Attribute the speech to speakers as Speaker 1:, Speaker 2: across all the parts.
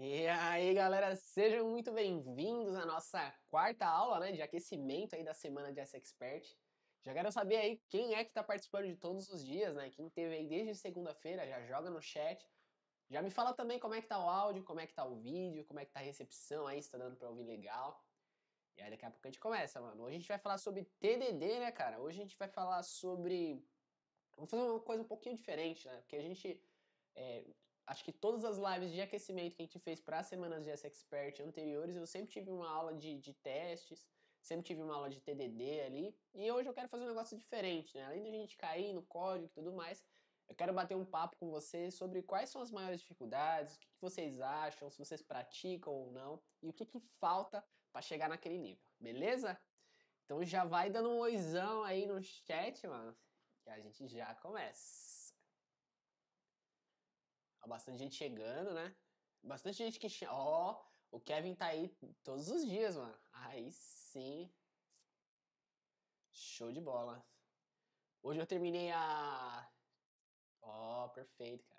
Speaker 1: E aí, galera, sejam muito bem-vindos à nossa quarta aula né, de aquecimento aí da semana de S-Expert. Já quero saber aí quem é que está participando de todos os dias, né? Quem teve aí desde segunda-feira, já joga no chat. Já me fala também como é que tá o áudio, como é que tá o vídeo, como é que tá a recepção aí, se tá dando para ouvir legal. E aí daqui a pouco a gente começa, mano. Hoje a gente vai falar sobre TDD, né, cara? Hoje a gente vai falar sobre... Vamos fazer uma coisa um pouquinho diferente, né? Porque a gente... É, acho que todas as lives de aquecimento que a gente fez para as semanas de S-Expert anteriores, eu sempre tive uma aula de, de testes, sempre tive uma aula de TDD ali, e hoje eu quero fazer um negócio diferente, né? Além da gente cair no código e tudo mais, eu quero bater um papo com vocês sobre quais são as maiores dificuldades, o que, que vocês acham, se vocês praticam ou não, e o que, que falta para chegar naquele nível, beleza? Então já vai dando um oizão aí no chat, mano, que a gente já começa. Há tá bastante gente chegando, né? Bastante gente que chega. Ó, oh, o Kevin tá aí todos os dias, mano. Aí sim. Show de bola. Hoje eu terminei a. Ó, oh, perfeito, cara.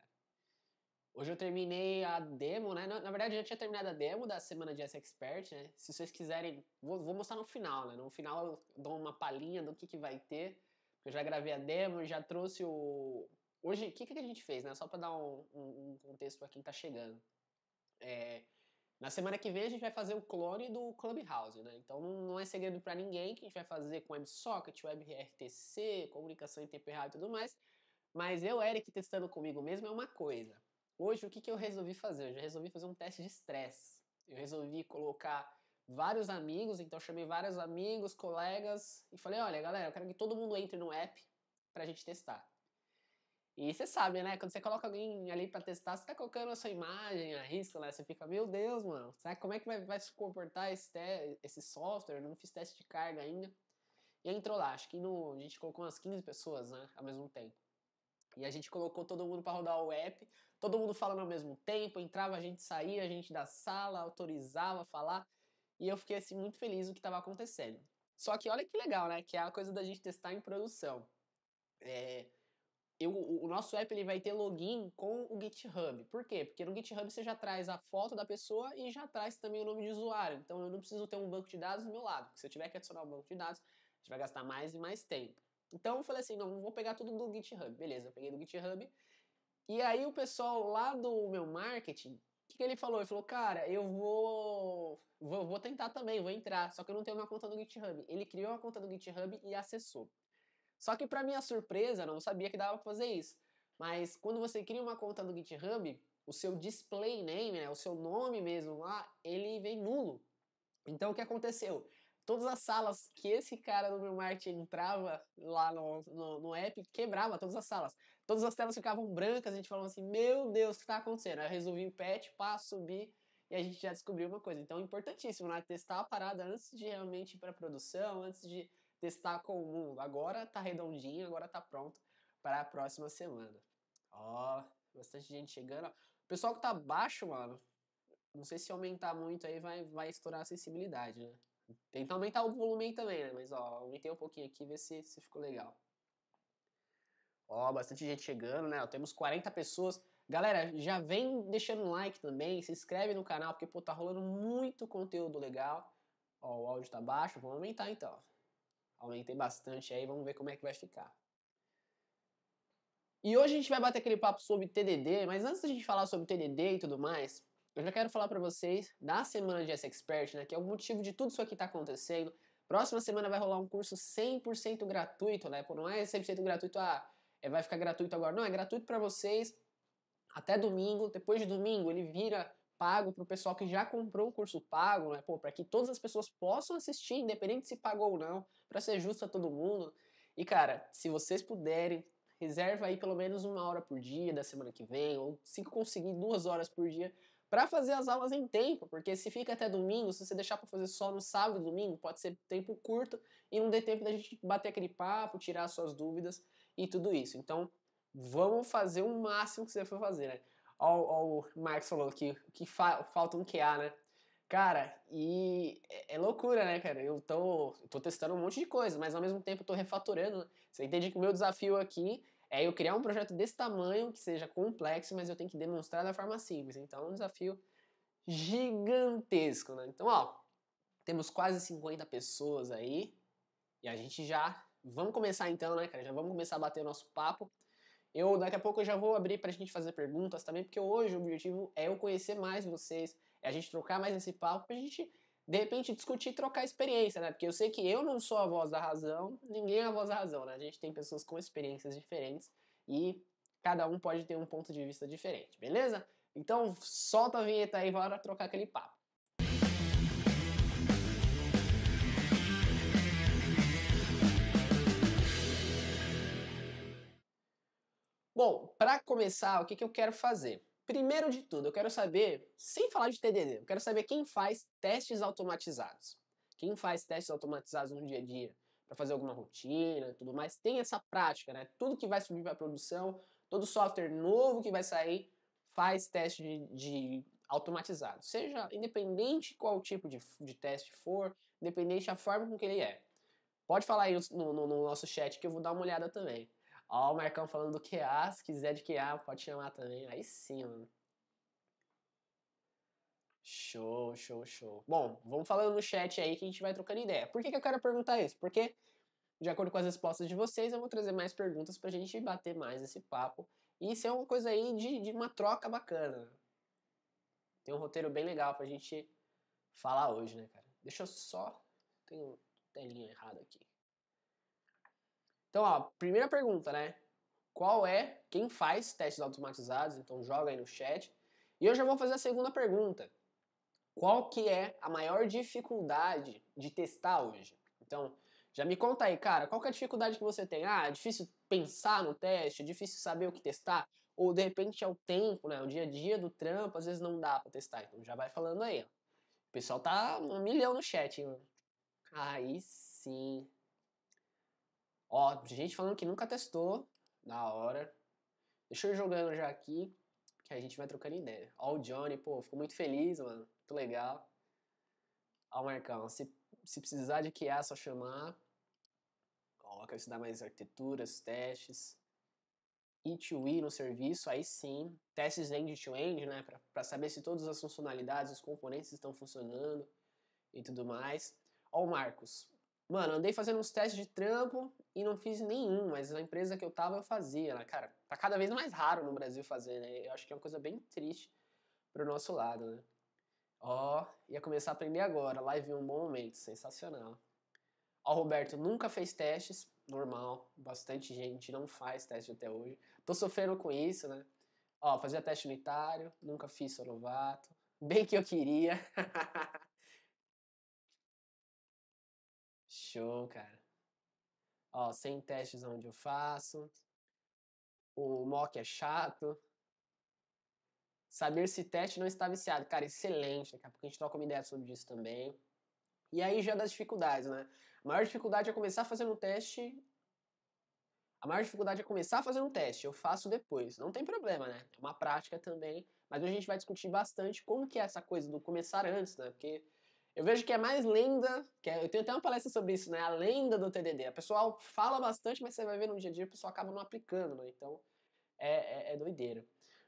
Speaker 1: Hoje eu terminei a demo, né? Na, verdade, eu já tinha terminado a demo da semana de S-Expert, né? Se vocês quiserem, vou, mostrar no final, né? No final eu dou uma palhinha do que, que vai ter. Porque eu já gravei a demo, já trouxe o, Hoje, o que, que a gente fez, né? Só para dar um, um, um contexto para quem está chegando. É, na semana que vem a gente vai fazer o clone do Clubhouse, né? Então não é segredo para ninguém que a gente vai fazer com WebSocket, WebRTC, comunicação em tempo real e tudo mais. Mas eu, Eric, testando comigo mesmo é uma coisa. Hoje, o que, que eu resolvi fazer? Eu já resolvi fazer um teste de estresse. Eu resolvi colocar vários amigos, então chamei vários amigos, colegas e falei: olha, galera, eu quero que todo mundo entre no app para a gente testar. E você sabe, né? Quando você coloca alguém ali para testar, você tá colocando a sua imagem a risco, né? Você fica, meu Deus, mano, sabe como é que vai, vai se comportar esse, esse software? Eu não fiz teste de carga ainda. E entrou lá, acho que no, a gente colocou umas 15 pessoas, né? Ao mesmo tempo. E a gente colocou todo mundo para rodar o app, todo mundo falando ao mesmo tempo, entrava, a gente saía, a gente da sala, autorizava falar. E eu fiquei assim muito feliz do que estava acontecendo. Só que olha que legal, né? Que é a coisa da gente testar em produção. É, eu, o nosso app ele vai ter login com o GitHub. Por quê? Porque no GitHub você já traz a foto da pessoa e já traz também o nome de usuário. Então eu não preciso ter um banco de dados do meu lado. Porque se eu tiver que adicionar um banco de dados, a gente vai gastar mais e mais tempo. Então eu falei assim, não, vou pegar tudo do GitHub. Beleza, eu peguei do GitHub. E aí o pessoal lá do meu marketing, o que, que, ele falou? Ele falou, cara, eu vou, vou, vou tentar também, vou entrar. Só que eu não tenho uma conta do GitHub. Ele criou a conta do GitHub e acessou. Só que para minha surpresa, eu não sabia que dava para fazer isso. Mas quando você cria uma conta no GitHub, o seu display name, né, o seu nome mesmo lá, ele vem nulo. Então o que aconteceu? Todas as salas que esse cara do meu marketing entrava lá no, no, no app, quebrava todas as salas. Todas as telas ficavam brancas, a gente falava assim, meu Deus, o que está acontecendo? Aí eu resolvi o patch, para subir e a gente já descobriu uma coisa. Então, é importantíssimo, né? Testar a parada antes de realmente ir para produção, antes de testar com o mundo. Agora tá redondinho, agora tá pronto para a próxima semana. Ó, bastante gente chegando. O pessoal que tá baixo, mano, não sei se aumentar muito aí vai, vai estourar a sensibilidade, né? Tenta aumentar o volume aí também, né? Mas ó, aumentei um pouquinho aqui, ver se, se ficou legal. Ó, bastante gente chegando, né? Ó, temos 40 pessoas. Galera, já vem deixando um like também, se inscreve no canal, porque pô, tá rolando muito conteúdo legal. Ó, o áudio tá baixo, vamos aumentar então. Aumentei bastante aí, vamos ver como é que vai ficar. E hoje a gente vai bater aquele papo sobre TDD, mas antes da gente falar sobre TDD e tudo mais, eu já quero falar para vocês da semana de S-Expert, né, que é o motivo de tudo isso aqui tá acontecendo. Próxima semana vai rolar um curso 100% gratuito, né? Não é 100% gratuito, ah, é, vai ficar gratuito agora. Não, é gratuito para vocês até domingo. Depois de domingo ele vira pago para o pessoal que já comprou o curso pago, né? Pô, para que todas as pessoas possam assistir, independente se pagou ou não, para ser justo a todo mundo. E cara, se vocês puderem, reserva aí pelo menos uma hora por dia da semana que vem, ou se conseguir duas horas por dia, para fazer as aulas em tempo, porque se fica até domingo, se você deixar para fazer só no sábado e domingo, pode ser tempo curto e não dê tempo da gente bater aquele papo, tirar suas dúvidas e tudo isso. Então, vamos fazer o máximo que você for fazer, né? Olha o Max falou que, que fa, falta um QA, né? Cara, e é, é, loucura, né, cara? Eu tô, tô testando um monte de coisa, mas ao mesmo tempo eu tô refatorando. Né? Você entende que o meu desafio aqui é eu criar um projeto desse tamanho, que seja complexo, mas eu tenho que demonstrar da forma simples. Então é um desafio gigantesco, né? Então, ó, temos quase 50 pessoas aí e a gente já. Vamos começar então, né, cara? Já vamos começar a bater o nosso papo. Eu daqui a pouco eu já vou abrir para a gente fazer perguntas também, porque hoje o objetivo é eu conhecer mais vocês, é a gente trocar mais esse papo, para a gente de repente discutir e trocar experiência, né? Porque eu sei que eu não sou a voz da razão, ninguém é a voz da razão, né? A gente tem pessoas com experiências diferentes e cada um pode ter um ponto de vista diferente, beleza? Então solta a vinheta aí, bora trocar aquele papo. Bom, para começar, o que, que eu quero fazer? Primeiro de tudo, eu quero saber, sem falar de TDD, eu quero saber quem faz testes automatizados. Quem faz testes automatizados no dia a dia, para fazer alguma rotina, tudo mais, tem essa prática, né? Tudo que vai subir para produção, todo software novo que vai sair, faz teste de, de automatizado. Seja independente qual tipo de, de teste for, independente da forma com que ele é. Pode falar aí no, no, no nosso chat que eu vou dar uma olhada também. Ó, o Marcão falando do QA, se quiser de QA, pode chamar também. Aí sim, mano. Show, show, show. Bom, vamos falando no chat aí que a gente vai trocando ideia. Por que, que eu quero perguntar isso? Porque, de acordo com as respostas de vocês, eu vou trazer mais perguntas pra gente bater mais esse papo. E isso é uma coisa aí de, de uma troca bacana. Tem um roteiro bem legal pra gente falar hoje, né, cara? Deixa eu só. Tem um telinho errado aqui. Então, ó, primeira pergunta, né? Qual é quem faz testes automatizados? Então joga aí no chat. E eu já vou fazer a segunda pergunta. Qual que é a maior dificuldade de testar hoje? Então, já me conta aí, cara, qual que é a dificuldade que você tem? Ah, é difícil pensar no teste, é difícil saber o que testar, ou de repente é o tempo, né? O dia a dia do trampo, às vezes não dá para testar. Então já vai falando aí, ó. O pessoal tá um milhão no chat, hein, mano? Aí sim. Ó, gente falando que nunca testou. Na hora. Deixa eu jogando já aqui, que a gente vai trocando ideia. Ó, o Johnny, pô, ficou muito feliz, mano. Muito legal. Ó, Marcão, se, se precisar de QA, é só chamar. Ó, quero estudar mais arquiteturas, testes. E2E no serviço, aí sim. Testes end-to-end, -end, né? Para saber se todas as funcionalidades, os componentes estão funcionando e tudo mais. Ó, o Marcos. Mano, andei fazendo uns testes de trampo e não fiz nenhum, mas a empresa que eu tava eu fazia. Né? Cara, tá cada vez mais raro no Brasil fazer, né? Eu acho que é uma coisa bem triste pro nosso lado, né? Ó, oh, ia começar a aprender agora. Live um bom momento, sensacional. Ó, oh, Roberto, nunca fez testes, normal. Bastante gente não faz teste até hoje. Tô sofrendo com isso, né? Ó, oh, fazia teste unitário, nunca fiz novato. Bem que eu queria. Show, cara. Ó, sem testes onde eu faço. O mock é chato. Saber se teste não está viciado. Cara, excelente. Daqui a pouco a gente troca uma ideia sobre isso também. E aí já das dificuldades, né? A maior dificuldade é começar fazendo um teste. A maior dificuldade é começar fazendo um teste. Eu faço depois. Não tem problema, né? É uma prática também. Mas hoje a gente vai discutir bastante como que é essa coisa do começar antes, né? Porque eu vejo que é mais lenda, que é, eu tenho até uma palestra sobre isso, né? A lenda do TDD. A pessoal fala bastante, mas você vai ver no dia a dia, a pessoa acaba não aplicando, né? Então, é, é, é doideira.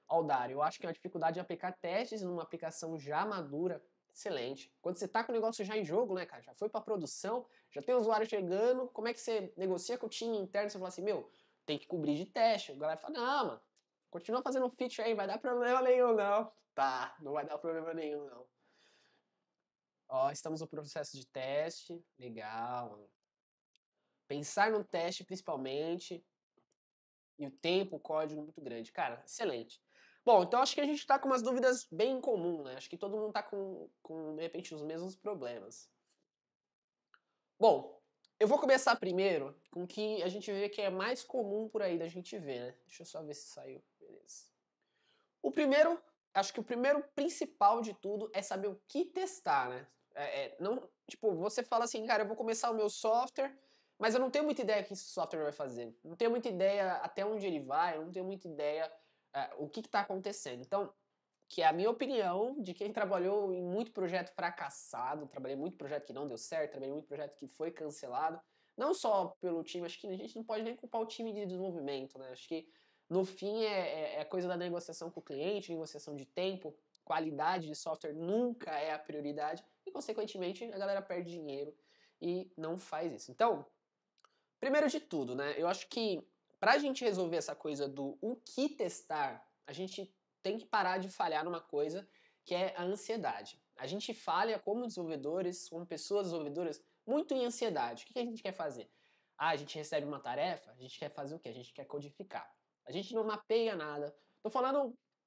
Speaker 1: Aldário, eu acho que é uma dificuldade de aplicar testes numa aplicação já madura. Excelente. Quando você tá com o negócio já em jogo, né, cara? Já foi pra produção, já tem usuário chegando, como é que você negocia com o time interno? Você fala assim, meu, tem que cobrir de teste. A galera fala, não, mano, continua fazendo feature aí, vai dar problema nenhum, não. Tá, não vai dar problema nenhum, não. Ó, estamos no processo de teste. Legal. Pensar no teste, principalmente. E o tempo, o código muito grande. Cara, excelente. Bom, então acho que a gente está com umas dúvidas bem comum, né? Acho que todo mundo está com, com, de repente, os mesmos problemas. Bom, eu vou começar primeiro com o que a gente vê que é mais comum por aí da gente ver, né? Deixa eu só ver se saiu. Beleza. O primeiro acho que o primeiro principal de tudo é saber o que testar, né? É, é, não, tipo, você fala assim, cara, eu vou começar o meu software, mas eu não tenho muita ideia o que esse software vai fazer. Não tenho muita ideia até onde ele vai, eu não tenho muita ideia é, o que está acontecendo. Então, que é a minha opinião de quem trabalhou em muito projeto fracassado, trabalhei muito projeto que não deu certo, trabalhei muito projeto que foi cancelado, não só pelo time, acho que a gente não pode nem culpar o time de desenvolvimento, né? Acho que no fim é, é, é coisa da negociação com o cliente, negociação de tempo, qualidade de software nunca é a prioridade e, consequentemente, a galera perde dinheiro e não faz isso. Então, primeiro de tudo, né, eu acho que para a gente resolver essa coisa do o que testar, a gente tem que parar de falhar numa coisa que é a ansiedade. A gente falha como desenvolvedores, como pessoas desenvolvedoras, muito em ansiedade. O que a gente quer fazer? Ah, a gente recebe uma tarefa, a gente quer fazer o quê? A gente quer codificar. A gente não mapeia nada. Tô falando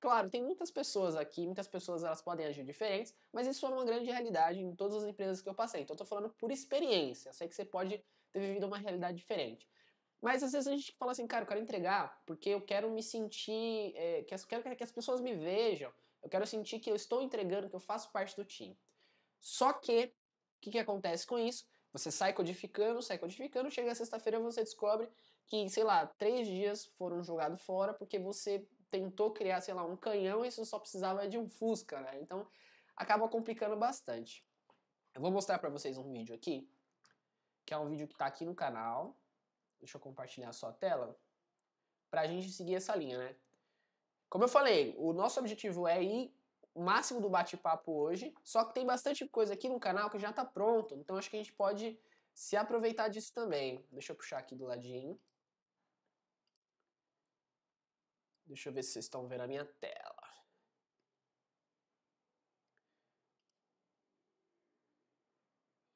Speaker 1: Claro, tem muitas pessoas aqui, muitas pessoas elas podem agir diferentes, mas isso é uma grande realidade em todas as empresas que eu passei. Então eu tô falando por experiência, sei que você pode ter vivido uma realidade diferente. Mas às vezes a gente fala assim, cara, eu quero entregar porque eu quero me sentir, é, que quero que as pessoas me vejam, eu quero sentir que eu estou entregando, que eu faço parte do time. Só que, o que, que acontece com isso? Você sai codificando, sai codificando, chega sexta-feira você descobre que, sei lá, três dias foram jogados fora porque você tentou criar, sei lá, um canhão e isso só precisava de um Fusca, né? Então acaba complicando bastante. Eu vou mostrar para vocês um vídeo aqui, que é um vídeo que está aqui no canal. Deixa eu compartilhar só a tela para a gente seguir essa linha, né? Como eu falei, o nosso objetivo é ir o máximo do bate-papo hoje, só que tem bastante coisa aqui no canal que já está pronto, então acho que a gente pode se aproveitar disso também. Deixa eu puxar aqui do ladinho. Deixa eu ver se vocês estão vendo a minha tela.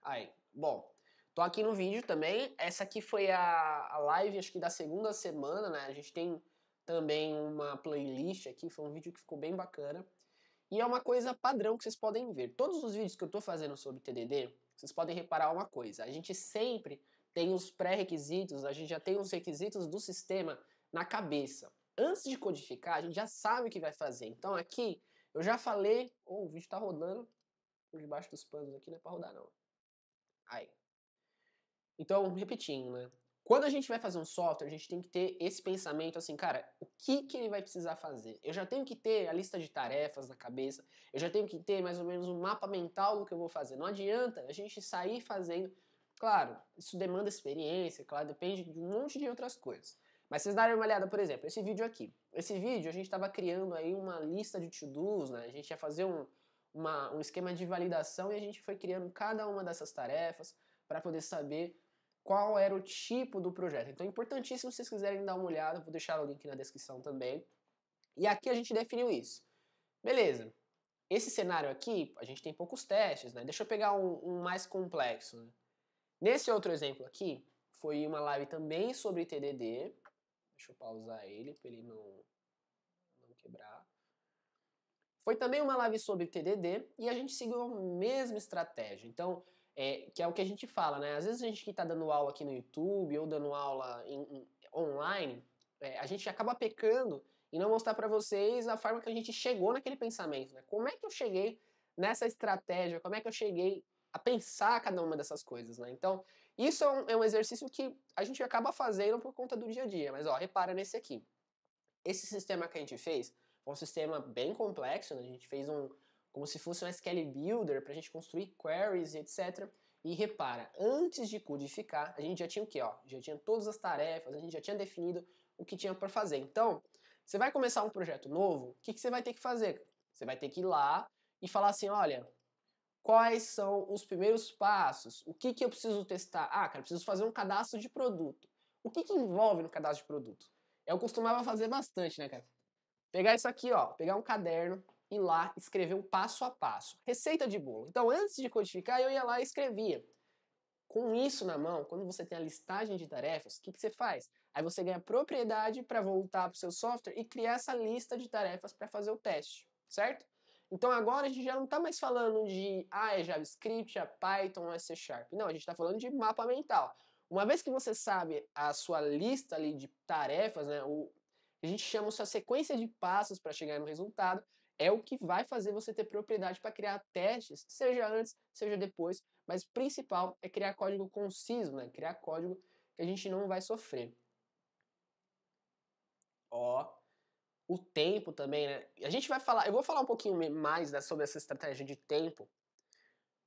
Speaker 1: Aí, bom, tô aqui no vídeo também. Essa aqui foi a, a live, acho que da segunda semana, né? A gente tem também uma playlist aqui, foi um vídeo que ficou bem bacana. E é uma coisa padrão que vocês podem ver. Todos os vídeos que eu estou fazendo sobre TDD, vocês podem reparar uma coisa. A gente sempre tem os pré-requisitos, a gente já tem os requisitos do sistema na cabeça antes de codificar, a gente já sabe o que vai fazer. Então aqui, eu já falei... Oh, o vídeo está rodando por debaixo dos panos aqui, não é para rodar não. Aí. Então, repetindo, né? Quando a gente vai fazer um software, a gente tem que ter esse pensamento assim, cara, o que, que ele vai precisar fazer? Eu já tenho que ter a lista de tarefas na cabeça, eu já tenho que ter mais ou menos um mapa mental do que eu vou fazer. Não adianta a gente sair fazendo. Claro, isso demanda experiência, claro, depende de um monte de outras coisas. Mas vocês darem uma olhada, por exemplo, esse vídeo aqui. Esse vídeo a gente estava criando aí uma lista de to-dos, né? A gente ia fazer um, uma, um esquema de validação e a gente foi criando cada uma dessas tarefas para poder saber qual era o tipo do projeto. Então é importantíssimo se vocês quiserem dar uma olhada, vou deixar o link na descrição também. E aqui a gente definiu isso. Beleza. Esse cenário aqui, a gente tem poucos testes, né? Deixa eu pegar um, um mais complexo. Né? Nesse outro exemplo aqui, foi uma live também sobre TDD, Deixa eu pausar ele para ele não, não quebrar. Foi também uma live sobre TDD e a gente seguiu a mesma estratégia. Então, é, que é o que a gente fala, né? Às vezes a gente que está dando aula aqui no YouTube ou dando aula em, em, online, é, a gente acaba pecando e não mostrar para vocês a forma que a gente chegou naquele pensamento, né? Como é que eu cheguei nessa estratégia? Como é que eu cheguei a pensar cada uma dessas coisas, né? Então, isso é um, é um, exercício que a gente acaba fazendo por conta do dia a dia, mas ó, repara nesse aqui. Esse sistema que a gente fez foi um sistema bem complexo, né? a gente fez um como se fosse um SQL Builder para a gente construir queries e etc. E repara, antes de codificar, a gente já tinha o quê? Ó? Já tinha todas as tarefas, a gente já tinha definido o que tinha para fazer. Então, você vai começar um projeto novo, o que, que você vai ter que fazer? Você vai ter que ir lá e falar assim, olha, quais são os primeiros passos, o que, que eu preciso testar. Ah, cara, preciso fazer um cadastro de produto. O que, que envolve no cadastro de produto? Eu costumava fazer bastante, né, cara? Pegar isso aqui, ó, pegar um caderno, ir lá, escrever um passo a passo, receita de bolo. Então, antes de codificar, eu ia lá e escrevia. Com isso na mão, quando você tem a listagem de tarefas, o que, que você faz? Aí você ganha propriedade para voltar para o seu software e criar essa lista de tarefas para fazer o teste, certo? Então agora a gente já não está mais falando de ah, é JavaScript, é Python, é C Sharp. Não, a gente está falando de mapa mental. Uma vez que você sabe a sua lista ali de tarefas, né, o, a gente chama sua sequência de passos para chegar no resultado, é o que vai fazer você ter propriedade para criar testes, seja antes, seja depois, mas o principal é criar código conciso, né? criar código que a gente não vai sofrer. Ó, o tempo também, né? A gente vai falar, eu vou falar um pouquinho mais né, sobre essa estratégia de tempo.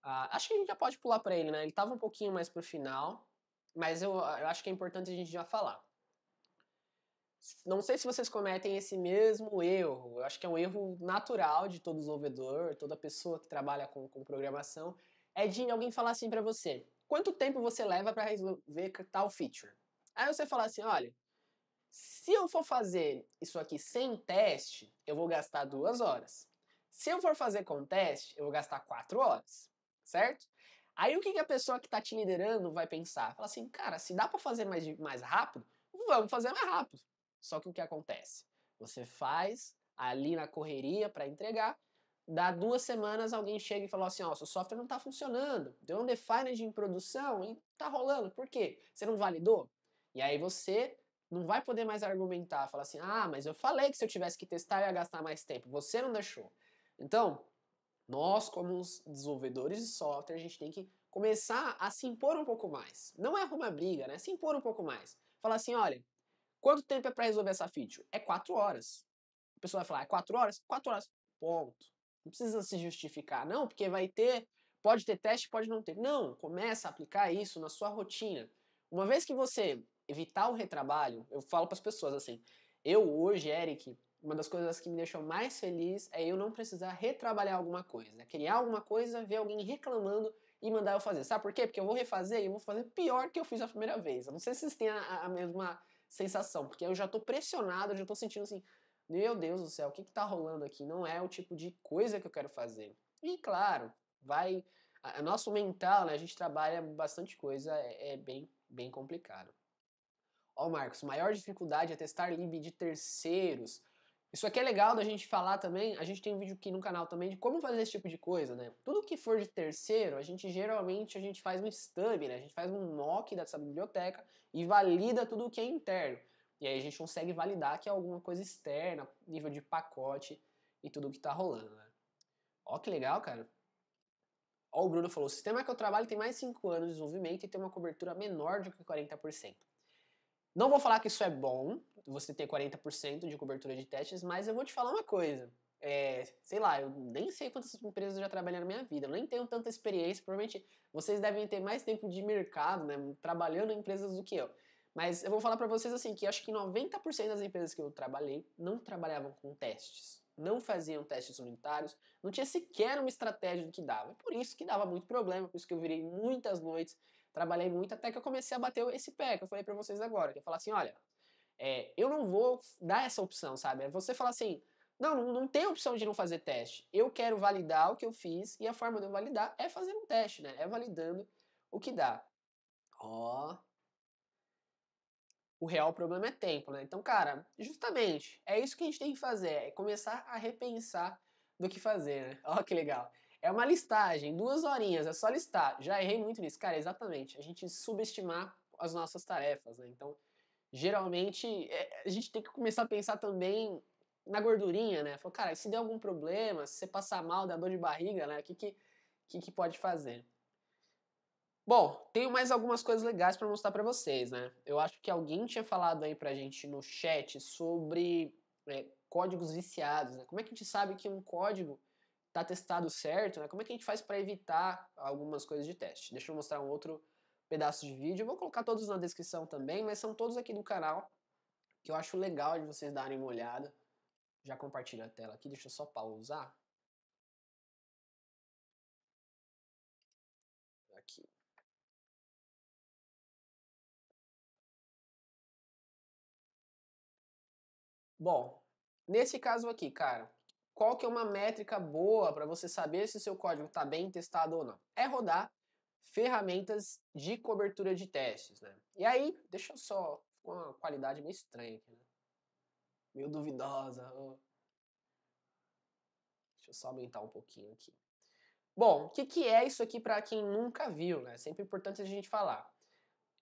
Speaker 1: Uh, acho que a gente já pode pular para ele, né? Ele estava um pouquinho mais pro final, mas eu, ah, eu acho que é importante a gente já falar. Não sei se vocês cometem esse mesmo erro. Eu acho que é um erro natural de todo desenvolvedor, toda pessoa que trabalha com, com programação, é de alguém falar assim para você: quanto tempo você leva para resolver tal feature? Aí você fala assim: olha, se eu for fazer isso aqui sem teste, eu vou gastar duas horas. Se eu for fazer com teste, eu vou gastar quatro horas, certo? Aí o que, que a pessoa que está te liderando vai pensar? Fala assim, cara, se dá para fazer mais, mais rápido, vamos fazer mais rápido. Só que o que acontece? Você faz ali na correria para entregar, dá duas semanas alguém chega e fala assim, ó, oh, seu software não está funcionando, deu um define em produção e tá rolando. Por quê? Você não validou? E aí você não vai poder mais argumentar, falar assim: ah, mas eu falei que se eu tivesse que testar eu ia gastar mais tempo, você não deixou. Então, nós, como desenvolvedores de software, a gente tem que começar a se impor um pouco mais. Não é arrumar briga, né? Se impor um pouco mais. Falar assim: olha, quanto tempo é para resolver essa feature? É quatro horas. A pessoa vai falar: é quatro horas? Quatro horas. Ponto. Não precisa se justificar, não, porque vai ter. Pode ter teste, pode não ter. Não, começa a aplicar isso na sua rotina. Uma vez que você evitar o retrabalho, eu falo para as pessoas assim: eu hoje, Eric, uma das coisas que me deixou mais feliz é eu não precisar retrabalhar alguma coisa, né? criar alguma coisa, ver alguém reclamando e mandar eu fazer. Sabe por quê? Porque eu vou refazer e eu vou fazer pior que eu fiz a primeira vez. Eu não sei se vocês têm a, a mesma sensação, porque eu já estou pressionado, eu já estou sentindo assim, meu Deus do céu, o que está rolando aqui? Não é o tipo de coisa que eu quero fazer. E claro, vai. A, a nosso mental, né, a gente trabalha bastante coisa, é, é bem, bem complicado. Ó, Marcos, maior dificuldade é testar lib de terceiros. Isso aqui é legal da gente falar também. A gente tem um vídeo aqui no canal também de como fazer esse tipo de coisa, né? Tudo que for de terceiro, a gente geralmente a gente faz um stub, né? A gente faz um mock dessa biblioteca e valida tudo o que é interno. E aí a gente consegue validar que é alguma coisa externa, nível de pacote e tudo o que está rolando, né? Ó, que legal, cara. Ó, o Bruno falou, o sistema que eu trabalho tem mais 5 anos de desenvolvimento e tem uma cobertura menor do que 40%. Não vou falar que isso é bom, você ter 40% de cobertura de testes, mas eu vou te falar uma coisa. É, sei lá, eu nem sei quantas empresas eu já trabalhei na minha vida, eu nem tenho tanta experiência, provavelmente vocês devem ter mais tempo de mercado, né, trabalhando em empresas do que eu. Mas eu vou falar para vocês assim, que acho que 90% das empresas que eu trabalhei não trabalhavam com testes, não faziam testes unitários, não tinha sequer uma estratégia do que dava. Por isso que dava muito problema, por isso que eu virei muitas noites trabalhei muito até que eu comecei a bater esse pé que eu falei para vocês agora, que eu falar assim, olha, é, eu não vou dar essa opção, sabe? É você fala assim, não, não, não, tem opção de não fazer teste. Eu quero validar o que eu fiz e a forma de eu validar é fazer um teste, né? É validando o que dá. Ó. O real problema é tempo, né? Então, cara, justamente, é isso que a gente tem que fazer, é começar a repensar do que fazer, né? Ó que legal. É uma listagem, duas horinhas, é só listar. Já errei muito nisso. Cara, exatamente. A gente subestimar as nossas tarefas, né? Então, geralmente, é, a gente tem que começar a pensar também na gordurinha, né? Falou, cara, se der algum problema, se você passar mal, dá dor de barriga, né? O que, que, que, que pode fazer? Bom, tenho mais algumas coisas legais para mostrar para vocês, né? Eu acho que alguém tinha falado aí pra gente no chat sobre é, códigos viciados, né? Como é que a gente sabe que um código está testado certo, né? Como é que a gente faz para evitar algumas coisas de teste? Deixa eu mostrar um outro pedaço de vídeo. Eu vou colocar todos na descrição também, mas são todos aqui do canal que eu acho legal de vocês darem uma olhada. Já compartilho a tela aqui, deixa eu só pausar. Aqui. Bom, nesse caso aqui, cara, qual que é uma métrica boa para você saber se o seu código está bem testado ou não? É rodar ferramentas de cobertura de testes, né? E aí, deixa eu só, ficou uma qualidade meio estranha aqui, né? Meio duvidosa. Deixa eu só aumentar um pouquinho aqui. Bom, o que, que é isso aqui para quem nunca viu, né? É sempre importante a gente falar.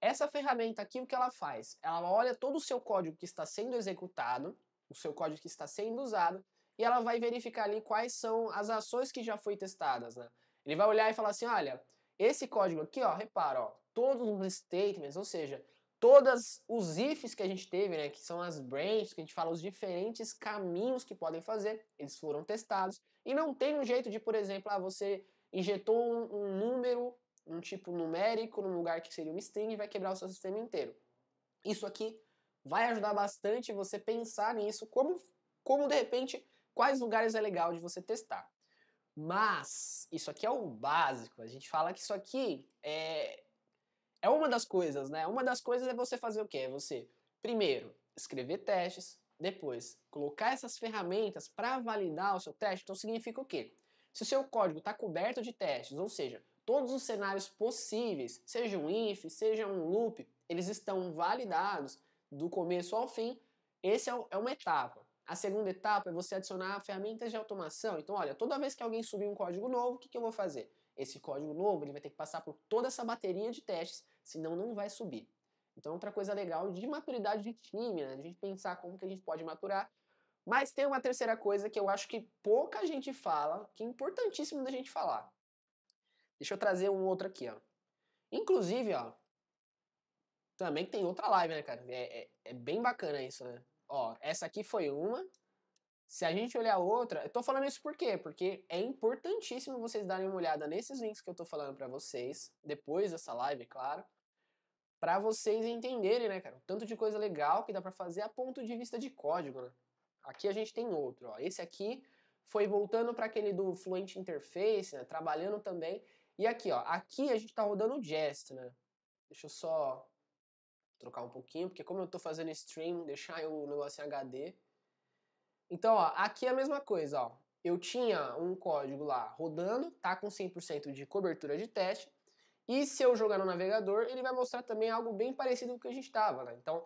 Speaker 1: Essa ferramenta aqui, o que ela faz? Ela olha todo o seu código que está sendo executado, o seu código que está sendo usado, e ela vai verificar ali quais são as ações que já foi testadas, né? Ele vai olhar e falar assim, olha, esse código aqui, ó, repara, ó, todos os statements, ou seja, todas os ifs que a gente teve, né, que são as branches, que a gente fala os diferentes caminhos que podem fazer, eles foram testados e não tem um jeito de, por exemplo, ah, você injetou um, um número, um tipo numérico num lugar que seria um string e vai quebrar o seu sistema inteiro. Isso aqui vai ajudar bastante você pensar nisso como como de repente quais lugares é legal de você testar. Mas isso aqui é o básico. A gente fala que isso aqui é, é uma das coisas, né? Uma das coisas é você fazer o quê? É você, primeiro, escrever testes, depois, colocar essas ferramentas para validar o seu teste. Então significa o quê? Se o seu código está coberto de testes, ou seja, todos os cenários possíveis, seja um if, seja um loop, eles estão validados do começo ao fim. Esse é, é uma etapa. A segunda etapa é você adicionar ferramentas de automação. Então, olha, toda vez que alguém subir um código novo, o que, que eu vou fazer? Esse código novo ele vai ter que passar por toda essa bateria de testes, senão não vai subir. Então, outra coisa legal de maturidade de time, né? A gente pensar como que a gente pode maturar. Mas tem uma terceira coisa que eu acho que pouca gente fala, que é importantíssimo da gente falar. Deixa eu trazer um outro aqui, ó. Inclusive, ó, também tem outra live, né, cara? É, é, é bem bacana isso, né? ó, essa aqui foi uma. Se a gente olhar outra, eu tô falando isso por quê? Porque é importantíssimo vocês darem uma olhada nesses links que eu tô falando para vocês, depois dessa live, é claro, para vocês entenderem, né, cara, o tanto de coisa legal que dá para fazer a ponto de vista de código, né? Aqui a gente tem outro, ó. Esse aqui foi voltando para aquele do Fluent Interface, né, trabalhando também. E aqui, ó, aqui a gente tá rodando o Jest, né? Deixa eu só trocar um pouquinho, porque como eu estou fazendo stream, deixar o negócio em HD. Então, ó, aqui é a mesma coisa, ó. Eu tinha um código lá rodando, tá com 100% de cobertura de teste, e se eu jogar no navegador, ele vai mostrar também algo bem parecido com o que a gente estava, né? Então,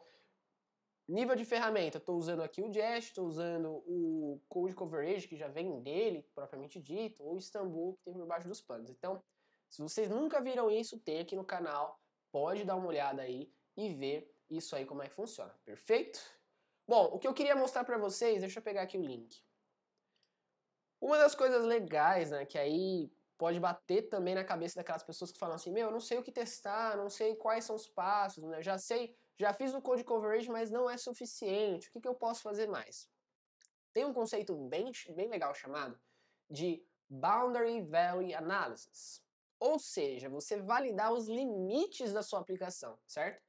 Speaker 1: nível de ferramenta, estou usando aqui o Jest, estou usando o Code Coverage, que já vem dele, propriamente dito, ou Istanbul, que tem por baixo dos panos. Então, se vocês nunca viram isso, tem aqui no canal, pode dar uma olhada aí e ver isso aí como é que funciona, perfeito? Bom, o que eu queria mostrar para vocês, deixa eu pegar aqui o link. Uma das coisas legais, né, que aí pode bater também na cabeça daquelas pessoas que falam assim, meu, eu não sei o que testar, não sei quais são os passos, né, já sei, já fiz o code coverage, mas não é suficiente, o que, que eu posso fazer mais? Tem um conceito bem, bem legal chamado de Boundary Value Analysis, ou seja, você validar os limites da sua aplicação, certo?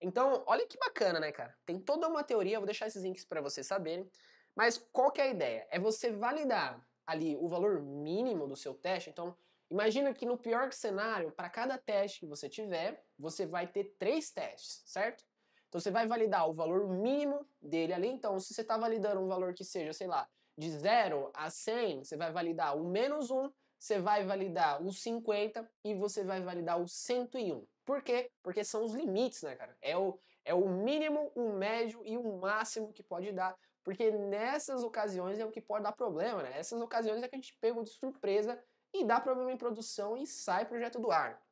Speaker 1: Então, olha que bacana, né, cara? Tem toda uma teoria, vou deixar esses links para vocês saberem. Mas qual que é a ideia? É você validar ali o valor mínimo do seu teste. Então, imagina que no pior cenário, para cada teste que você tiver, você vai ter três testes, certo? Então você vai validar o valor mínimo dele ali. Então, se você está validando um valor que seja, sei lá, de 0 a 100, você vai validar o menos 1, você vai validar o 50 e você vai validar o 101. Por quê? Porque são os limites, né, cara? É o, é o mínimo, o médio e o máximo que pode dar. Porque nessas ocasiões é o que pode dar problema, né? Essas ocasiões é que a gente pega de surpresa e dá problema em produção e sai projeto do ar.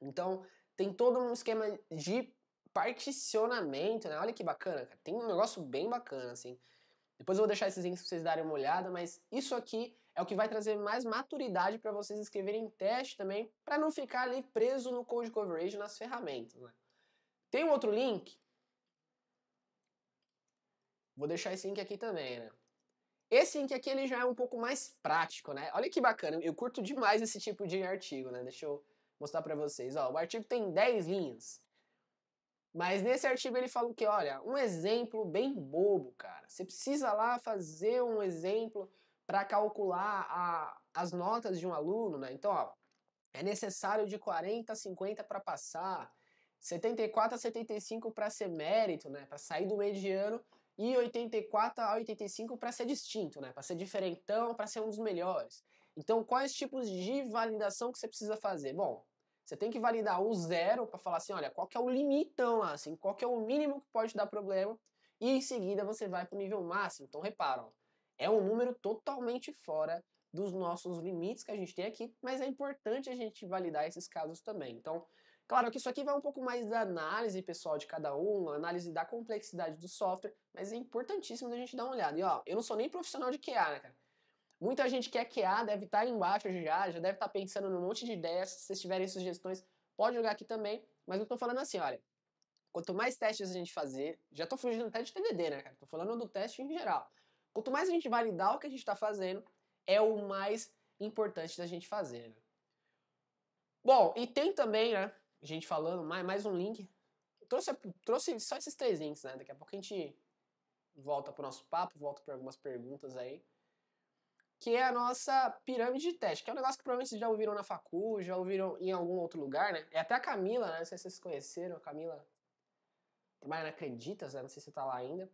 Speaker 1: Então, tem todo um esquema de particionamento, né? Olha que bacana, cara. Tem um negócio bem bacana, assim. Depois eu vou deixar esses links pra vocês darem uma olhada, mas isso aqui é o que vai trazer mais maturidade para vocês escreverem teste também, para não ficar ali preso no code coverage nas ferramentas. Né? Tem um outro link. Vou deixar esse link aqui também, né? Esse link aqui ele já é um pouco mais prático, né? Olha que bacana, eu curto demais esse tipo de artigo, né? Deixa eu mostrar para vocês. Ó, o artigo tem 10 linhas. Mas nesse artigo ele fala o que? Olha, um exemplo bem bobo, cara. Você precisa lá fazer um exemplo para calcular a, as notas de um aluno, né? Então, ó, é necessário de 40 a 50 para passar, 74 a 75 para ser mérito, né? Para sair do mediano e 84 a 85 para ser distinto, né? Para ser diferentão, para ser um dos melhores. Então, quais tipos de validação que você precisa fazer? Bom, você tem que validar o zero para falar assim, olha, qual que é o limitão lá, assim, qual que é o mínimo que pode dar problema, e em seguida você vai para o nível máximo. Então, reparam, é um número totalmente fora dos nossos limites que a gente tem aqui, mas é importante a gente validar esses casos também. Então, claro que isso aqui vai um pouco mais da análise pessoal de cada um, análise da complexidade do software, mas é importantíssimo a gente dar uma olhada. E ó, eu não sou nem profissional de QA, né, cara? Muita gente quer é QA, deve estar tá embaixo já, já deve estar tá pensando num monte de ideias. Se vocês tiverem sugestões, pode jogar aqui também. Mas eu estou falando assim, olha, quanto mais testes a gente fazer, já estou fugindo até de TDD, né, cara? Tô falando do teste em geral. Quanto mais a gente validar o que a gente está fazendo, é o mais importante da gente fazer. Né? Bom, e tem também, né? A gente falando, mais, mais um link. trouxe, trouxe só esses três links, né? Daqui a pouco a gente volta para o nosso papo, volta para algumas perguntas aí. Que é a nossa pirâmide de teste, que é um negócio que provavelmente vocês já ouviram na facu, já ouviram em algum outro lugar, né? É até a Camila, né? Não sei se vocês conheceram, a Camila trabalha na Acreditas, né? Não sei se está lá ainda.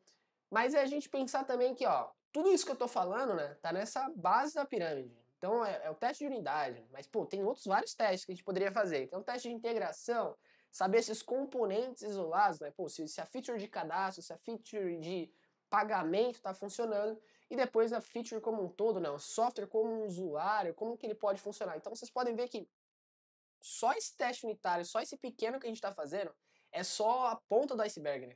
Speaker 1: Mas é a gente pensar também que, ó, tudo isso que eu tô falando, né, tá nessa base da pirâmide. Então é, é, o teste de unidade, mas pô, tem outros vários testes que a gente poderia fazer. então o teste de integração, saber se os componentes isolados, né? Pô, se, se a feature de cadastro, se a feature de pagamento está funcionando e depois a feature como um todo, né? O software como um usuário, como que ele pode funcionar. Então vocês podem ver que só esse teste unitário, só esse pequeno que a gente está fazendo, é só a ponta do iceberg, né?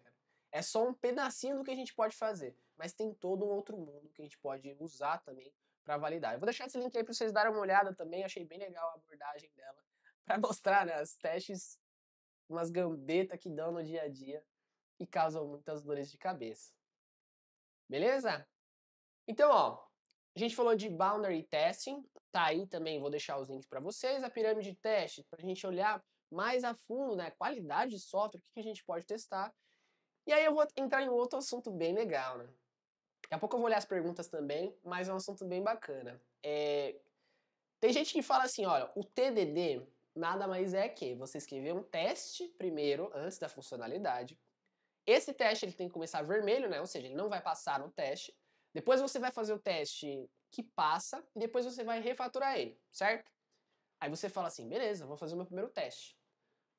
Speaker 1: é só um pedacinho do que a gente pode fazer, mas tem todo um outro mundo que a gente pode usar também para validar. Eu vou deixar esse link aí para vocês darem uma olhada também, achei bem legal a abordagem dela para mostrar né, as testes, umas gambetas que dão no dia a dia e causam muitas dores de cabeça. Beleza? Então, ó, a gente falou de boundary testing, tá aí também, vou deixar os links para vocês, a pirâmide de teste, para a gente olhar mais a fundo, né, a qualidade de software, o que, que a gente pode testar, e aí eu vou entrar em outro assunto bem legal, né? Daqui a pouco eu vou olhar as perguntas também, mas é um assunto bem bacana. É... Tem gente que fala assim, olha, o TDD nada mais é que você escrever um teste primeiro, antes da funcionalidade. Esse teste ele tem que começar vermelho, né? Ou seja, ele não vai passar no teste. Depois você vai fazer o teste que passa, e depois você vai refaturar ele, certo? Aí você fala assim, beleza, vou fazer o meu primeiro teste.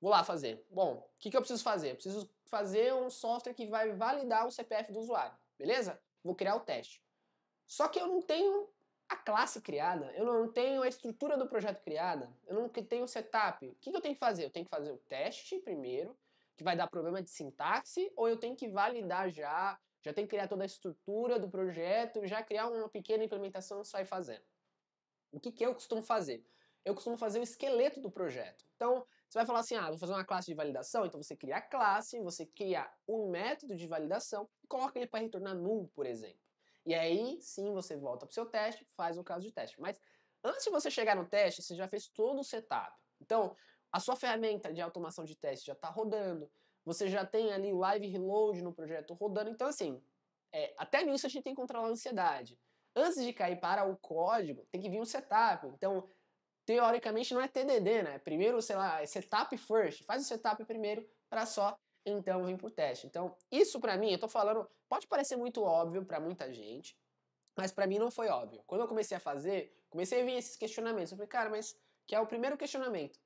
Speaker 1: Vou lá fazer. Bom, o que, que eu preciso fazer? Eu preciso fazer um software que vai validar o CPF do usuário, beleza? Vou criar o teste. Só que eu não tenho a classe criada, eu não tenho a estrutura do projeto criada, eu não tenho o setup. O que, que eu tenho que fazer? Eu tenho que fazer o teste primeiro, que vai dar problema de sintaxe, ou eu tenho que validar já, já tenho que criar toda a estrutura do projeto, já criar uma pequena implementação e sair fazendo. O que, que eu costumo fazer? Eu costumo fazer o esqueleto do projeto. Então, você vai falar assim, ah, vou fazer uma classe de validação, então você cria a classe, você cria um método de validação e coloca ele para retornar null, por exemplo. E aí, sim, você volta para o seu teste, faz um caso de teste. Mas antes de você chegar no teste, você já fez todo o setup. Então, a sua ferramenta de automação de teste já está rodando, você já tem ali o live reload no projeto rodando. Então, assim, é, até nisso a gente tem que controlar a ansiedade. Antes de cair para o código, tem que vir um setup. Então, teoricamente não é TDD, né? Primeiro, sei lá, é setup first, faz o setup primeiro para só então vir para o teste. Então, isso para mim, eu tô falando, pode parecer muito óbvio para muita gente, mas para mim não foi óbvio. Quando eu comecei a fazer, comecei a vir esses questionamentos. Eu falei, cara, mas que é o primeiro questionamento.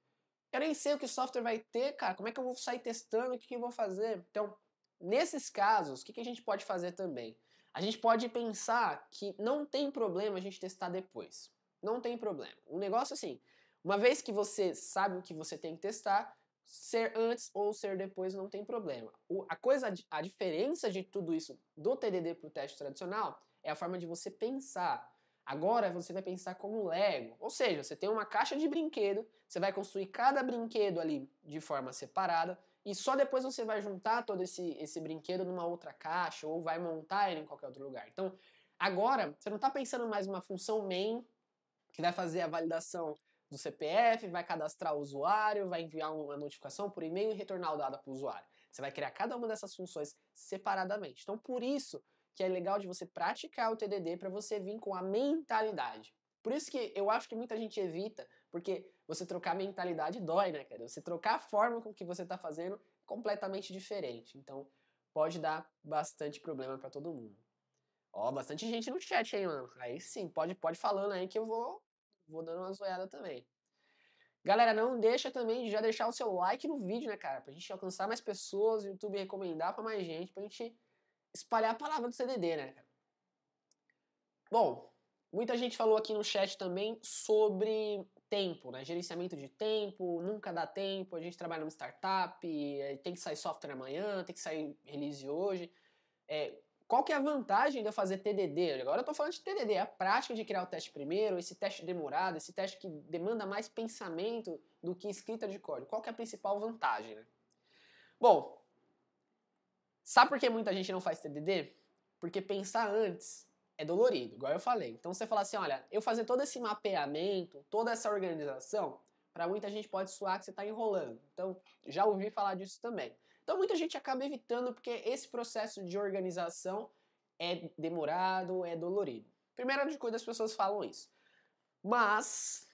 Speaker 1: Eu nem sei o que o software vai ter, cara. Como é que eu vou sair testando? O que, que eu vou fazer? Então, nesses casos, o que, que a gente pode fazer também? A gente pode pensar que não tem problema a gente testar depois. Não tem problema. O um negócio assim, uma vez que você sabe o que você tem que testar, ser antes ou ser depois não tem problema. O, a coisa, a diferença de tudo isso do TDD para o teste tradicional é a forma de você pensar. Agora você vai pensar como Lego, ou seja, você tem uma caixa de brinquedo, você vai construir cada brinquedo ali de forma separada e só depois você vai juntar todo esse, esse brinquedo numa outra caixa ou vai montar ele em qualquer outro lugar. Então, agora você não está pensando mais numa função main que vai fazer a validação do CPF, vai cadastrar o usuário, vai enviar uma notificação por e-mail e retornar o dado para o usuário. Você vai criar cada uma dessas funções separadamente. Então, por isso que é legal de você praticar o TDD para você vir com a mentalidade. Por isso que eu acho que muita gente evita, porque você trocar a mentalidade dói, né, cara? Você trocar a forma com que você está fazendo é completamente diferente. Então, pode dar bastante problema para todo mundo. Ó, bastante gente no chat aí, mano. Aí sim, pode, pode falando aí que eu vou vou dando uma zoada também. Galera, não deixa também de já deixar o seu like no vídeo, né, cara? Pra gente alcançar mais pessoas, o YouTube recomendar pra mais gente, pra gente espalhar a palavra do CDD, né, cara? Bom, muita gente falou aqui no chat também sobre tempo, né? Gerenciamento de tempo, nunca dá tempo, a gente trabalha numa startup, eh, tem que sair software amanhã, tem que sair release hoje. É, qual que é a vantagem de eu fazer TDD? Agora eu estou falando de TDD, é a prática de criar o teste primeiro, esse teste demorado, esse teste que demanda mais pensamento do que escrita de código. Qual que é a principal vantagem? Né? Bom, sabe por que muita gente não faz TDD? Porque pensar antes é dolorido, igual eu falei. Então você fala assim, olha, eu fazer todo esse mapeamento, toda essa organização, para muita gente pode suar que você está enrolando. Então já ouvi falar disso também. Então muita gente acaba evitando porque esse processo de organização é demorado, é dolorido. Primeira de coisa, as pessoas falam isso. Mas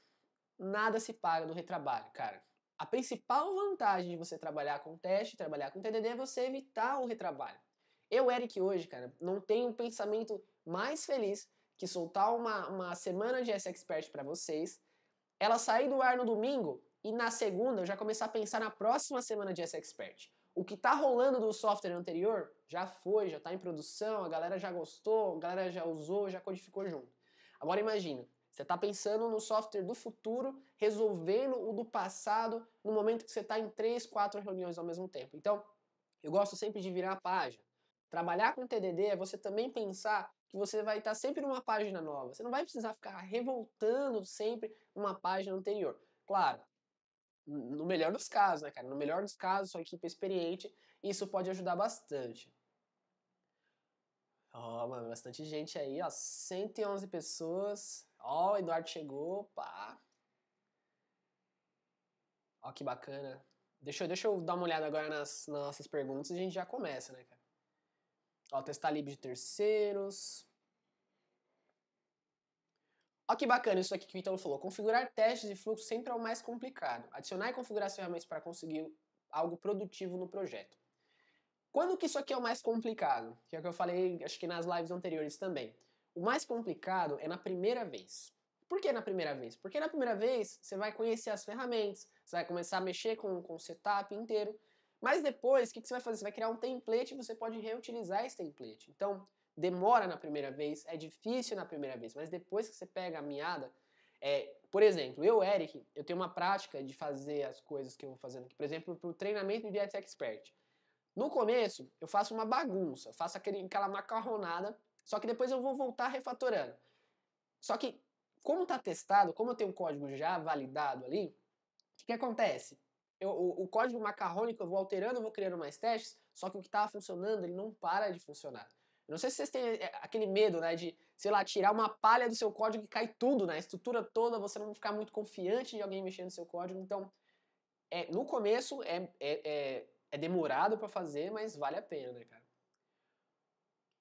Speaker 1: nada se paga do retrabalho, cara. A principal vantagem de você trabalhar com teste, trabalhar com TDD, é você evitar o retrabalho. Eu, Eric, hoje, cara, não tenho um pensamento mais feliz que soltar uma, uma semana de S-Expert para vocês, ela sair do ar no domingo e na segunda eu já começar a pensar na próxima semana de S-Expert o que está rolando do software anterior já foi, já está em produção, a galera já gostou, a galera já usou, já codificou junto. Agora imagina, você está pensando no software do futuro, resolvendo o do passado, no momento que você está em três, quatro reuniões ao mesmo tempo. Então, eu gosto sempre de virar a página. Trabalhar com TDD é você também pensar que você vai estar tá sempre numa página nova. Você não vai precisar ficar revoltando sempre numa página anterior. Claro, no melhor dos casos, né, cara? No melhor dos casos, sua equipe é experiente, isso pode ajudar bastante. Ó, oh, mano, bastante gente aí, ó, 111 pessoas. Ó, oh, o Eduardo chegou, pá. Ó, que bacana. Deixa, eu, deixa eu dar uma olhada agora nas, nas nossas perguntas e a gente já começa, né, cara? Ó, testar lib de terceiros. Olha que bacana isso aqui que o Italo falou. Configurar testes e fluxos sempre é o mais complicado. Adicionar e configurar as ferramentas para conseguir algo produtivo no projeto. Quando que isso aqui é o mais complicado? Que é o que eu falei, acho que nas lives anteriores também. O mais complicado é na primeira vez. Por que na primeira vez? Porque na primeira vez você vai conhecer as ferramentas, você vai começar a mexer com, com o setup inteiro. Mas depois, o que, que você vai fazer? Você vai criar um template e você pode reutilizar esse template. Então, demora na primeira vez, é difícil na primeira vez, mas depois que você pega a meada, é, por exemplo, eu, Eric, eu tenho uma prática de fazer as coisas que eu vou fazendo aqui, por exemplo, para o treinamento de Diet Expert. No começo, eu faço uma bagunça, faço aquele, aquela macarronada, só que depois eu vou voltar refatorando. Só que, como está testado, como eu tenho um código já validado ali, o que, que acontece? Eu, o, o, código macarrônico eu vou alterando, eu vou criando mais testes, só que o que estava funcionando, ele não para de funcionar não sei se vocês têm eh, aquele medo, né, de, sei lá, tirar uma palha do seu código e cair tudo, né? A estrutura toda, você não ficar muito confiante de alguém mexendo no seu código. Então, é, no começo é, é, é, é demorado para fazer, mas vale a pena, né, cara?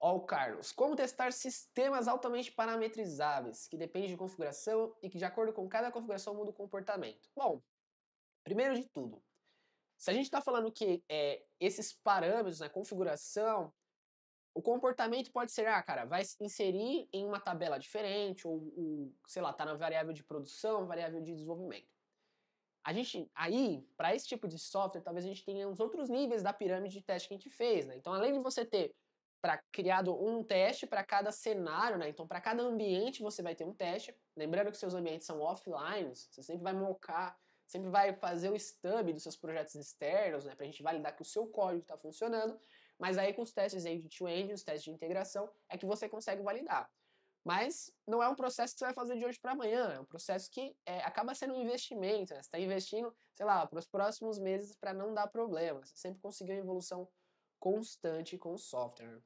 Speaker 1: Ó, o Carlos. Como testar sistemas altamente parametrizáveis, que dependem de configuração e que, de acordo com cada configuração, muda o comportamento? Bom, primeiro de tudo, se a gente está falando que é, esses parâmetros, a né, configuração, o comportamento pode ser, ah, cara, vai inserir em uma tabela diferente, ou, ou sei lá, tá na variável de produção, variável de desenvolvimento. A gente, aí, para esse tipo de software, talvez a gente tenha uns outros níveis da pirâmide de teste que a gente fez, né? Então, além de você ter para criado um teste para cada cenário, né? Então, para cada ambiente você vai ter um teste. Lembrando que seus ambientes são offline, você sempre vai mocar, sempre vai fazer o stub dos seus projetos externos, né? Para a gente validar que o seu código está funcionando. Mas aí com os testes end-to-end, -end, os testes de integração, é que você consegue validar. Mas não é um processo que você vai fazer de hoje para amanhã, é um processo que é, acaba sendo um investimento. Né? Você está investindo, sei lá, para os próximos meses para não dar problema. Você sempre conseguiu uma evolução constante com o software.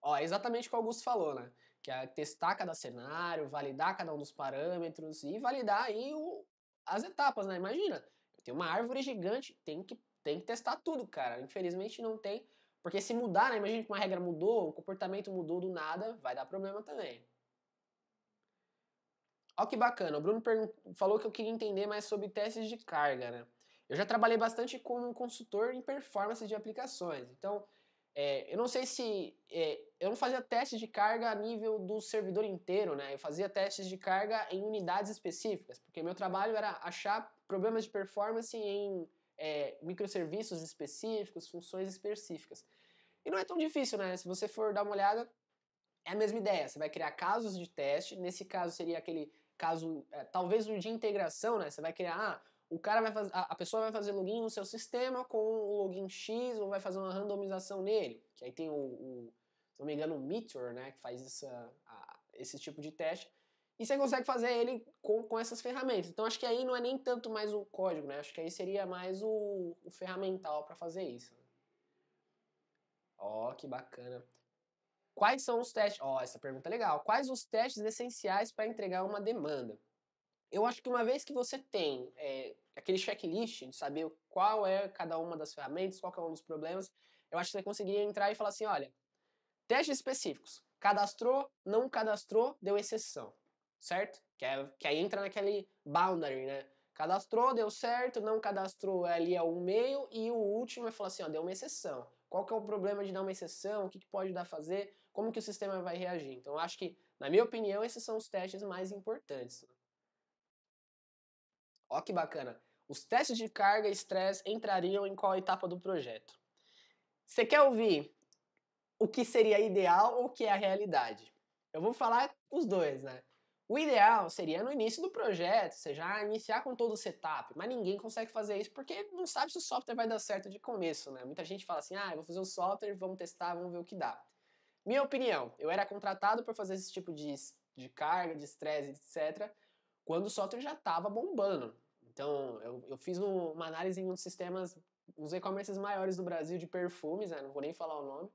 Speaker 1: Ó, é exatamente o que o Augusto falou, né? Que é testar cada cenário, validar cada um dos parâmetros e validar aí o, as etapas, né? Imagina, eu tenho uma árvore gigante, tem que tem que testar tudo, cara. Infelizmente não tem. Porque se mudar, né? Imagina que uma regra mudou, o comportamento mudou do nada, vai dar problema também. Olha que bacana, o Bruno falou que eu queria entender mais sobre testes de carga, né? Eu já trabalhei bastante como consultor em performance de aplicações. Então, é, eu não sei se. É, eu não fazia testes de carga a nível do servidor inteiro, né? Eu fazia testes de carga em unidades específicas, porque meu trabalho era achar problemas de performance em é, microserviços específicos, funções específicas. E não é tão difícil, né? Se você for dar uma olhada, é a mesma ideia. Você vai criar casos de teste. Nesse caso seria aquele caso, é, talvez um de integração, né? Você vai criar, ah, o cara vai a pessoa vai fazer login no seu sistema com o login X ou vai fazer uma randomização nele. Que aí tem o, o se não me engano, o Meteor, né? Que faz essa, a, esse tipo de teste. E você consegue fazer ele com, com essas ferramentas. Então acho que aí não é nem tanto mais o código, né? Acho que aí seria mais o, o ferramental para fazer isso. Né? Ó, oh, que bacana. Quais são os testes? Ó, oh, essa pergunta é legal. Quais os testes essenciais para entregar uma demanda? Eu acho que uma vez que você tem é, aquele checklist de saber qual é cada uma das ferramentas, qual é um dos problemas, eu acho que você conseguiria entrar e falar assim, olha, testes específicos. Cadastrou, não cadastrou, deu exceção certo? Que, é, que aí entra naquele boundary, né? Cadastrou, deu certo, não cadastrou, é ali é o meio, e o último é falar assim, ó, deu uma exceção. Qual que é o problema de dar uma exceção? O que, que pode dar a fazer? Como que o sistema vai reagir? Então, acho que, na minha opinião, esses são os testes mais importantes. Né? Ó que bacana. Os testes de carga e estresse entrariam em qual etapa do projeto? Você quer ouvir o que seria ideal ou o que é a realidade? Eu vou falar os dois, né? O ideal seria no início do projeto, você já iniciar com todo o setup, mas ninguém consegue fazer isso porque não sabe se o software vai dar certo de começo, né? Muita gente fala assim, ah, vou fazer o software, vamos testar, vamos ver o que dá. Minha opinião, eu era contratado para fazer esse tipo de, de carga, de estresse, etc., quando o software já estava bombando. Então, eu, eu fiz um, uma análise em um dos sistemas, uns e-commerces maiores do Brasil de perfumes, né? não vou nem falar o nome,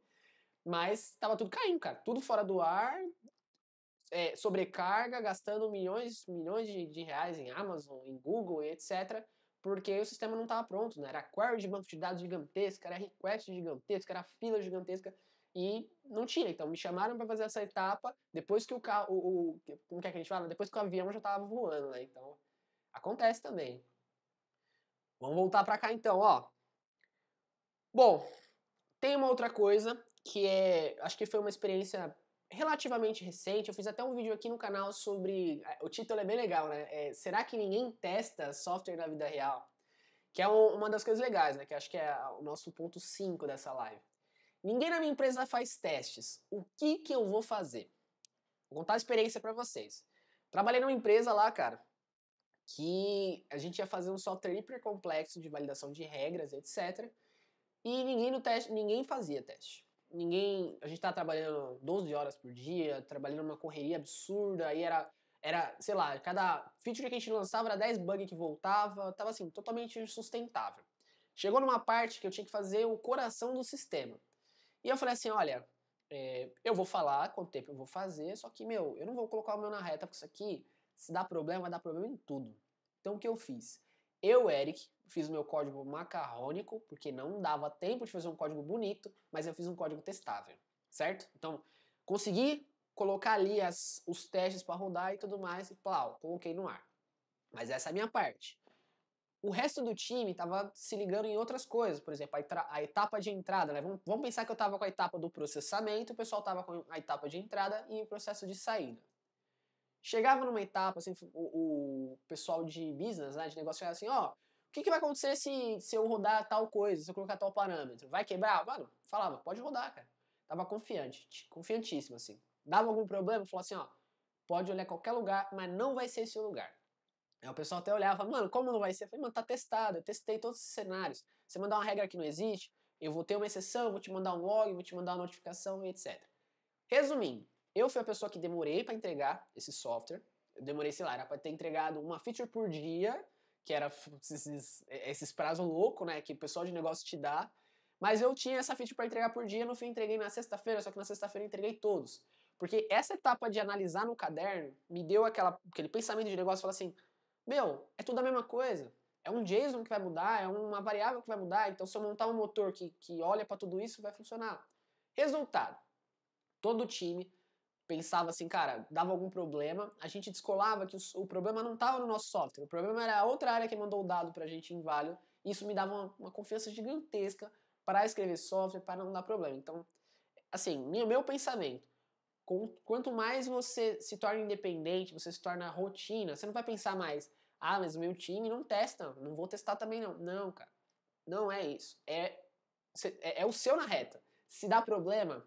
Speaker 1: mas estava tudo caindo, cara. Tudo fora do ar, é, sobrecarga, gastando milhões, milhões de, de, reais em Amazon, em Google e etc., porque o sistema não estava pronto, né? Era query de banco de dados gigantesca, era request gigantesca, era fila gigantesca e não tinha. Então me chamaram para fazer essa etapa depois que o carro, o, como que é que a gente fala? Depois que o avião já estava voando, né? Então acontece também. Vamos voltar para cá então, ó. Bom, tem uma outra coisa que é, acho que foi uma experiência relativamente recente. Eu fiz até um vídeo aqui no canal sobre. Eh, o título é bem legal, né? É, Será que ninguém testa software na vida real? Que é um, uma das coisas legais, né? Que acho que é o nosso ponto 5 dessa live. Ninguém na minha empresa faz testes. O que, que eu vou fazer? Vou contar a experiência para vocês. Trabalhei numa empresa lá, cara, que a gente ia fazer um software hiper complexo de validação de regras, etc. E ninguém no teste, ninguém fazia teste ninguém. A gente estava trabalhando 12 horas por dia, trabalhando uma correria absurda, aí era. Era, sei lá, cada feature que a gente lançava era 10 bugs que voltava, tava assim, totalmente insustentável. Chegou numa parte que eu tinha que fazer o coração do sistema. E eu falei assim: olha, é, eu vou falar quanto tempo eu vou fazer, só que, meu, eu não vou colocar o meu na reta, porque isso aqui, se dá problema, vai dar problema em tudo. Então o que eu fiz? Eu, Eric, fiz o meu código macarrônico, porque não dava tempo de fazer um código bonito, mas eu fiz um código testável, certo? Então, consegui colocar ali as, os testes para rodar e tudo mais, e plau, coloquei no ar. Mas essa é a minha parte. O resto do time estava se ligando em outras coisas, por exemplo, a, a etapa de entrada, né? Vamos, vamos pensar que eu estava com a etapa do processamento, o pessoal estava com a etapa de entrada e o processo de saída. Chegava numa etapa, assim, o, o pessoal de business, né, de negócio, chegava assim, ó, o que, que vai acontecer se, se eu rodar tal coisa, se eu colocar tal parâmetro? Vai quebrar? Mano, falava, pode rodar, cara. Tava confiante, confiantíssimo, assim. Dava algum problema, falou assim, ó, pode olhar qualquer lugar, mas não vai ser esse o lugar. Aí o pessoal até olhava, mano, como não vai ser? Eu falei, mano, tá testado, eu testei todos os cenários. Você mandar uma regra que não existe, eu vou ter uma exceção, vou te mandar um log, vou te mandar uma notificação e etc. Resumindo, eu fui a pessoa que demorei para entregar esse software. Eu demorei, sei lá, era para ter entregado uma feature por dia, que era esses, esses prazos loucos, né, que o pessoal de negócio te dá. Mas eu tinha essa feature para entregar por dia, no fim entreguei na sexta-feira, só que na sexta-feira entreguei todos. Porque essa etapa de analisar no caderno me deu aquela, aquele pensamento de negócio, falar assim, meu, é tudo a mesma coisa. É um JSON que vai mudar, é uma variável que vai mudar, então se eu montar um motor que, que olha para tudo isso, vai funcionar. Resultado, todo o time pensava assim, cara, dava algum problema, a gente descolava que o, o problema não estava no nosso software, o problema era a outra área que mandou o dado para a gente inválido, e isso me dava uma, uma confiança gigantesca para escrever software, para não dar problema. Então, assim, meu, meu pensamento, com, quanto mais você se torna independente, você se torna rotina, você não vai pensar mais, ah, mas o meu time não testa, não vou testar também não. Não, cara, não é isso. É, é, é o seu na reta. Se dá problema,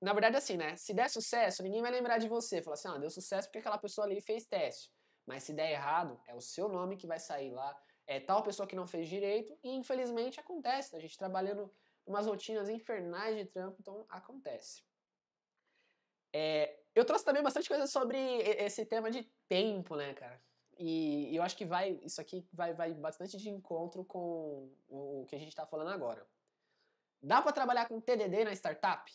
Speaker 1: na verdade, assim, né? Se der sucesso, ninguém vai lembrar de você. Falar assim, ah, deu sucesso porque aquela pessoa ali fez teste. Mas se der errado, é o seu nome que vai sair lá. É tal pessoa que não fez direito. E infelizmente acontece. Né, a gente trabalhando umas rotinas infernais de trampo, então acontece. É, eu trouxe também bastante coisa sobre esse tema de tempo, né, cara? E, e eu acho que vai isso aqui vai, vai bastante de encontro com o que a gente está falando agora. Dá para trabalhar com TDD na startup?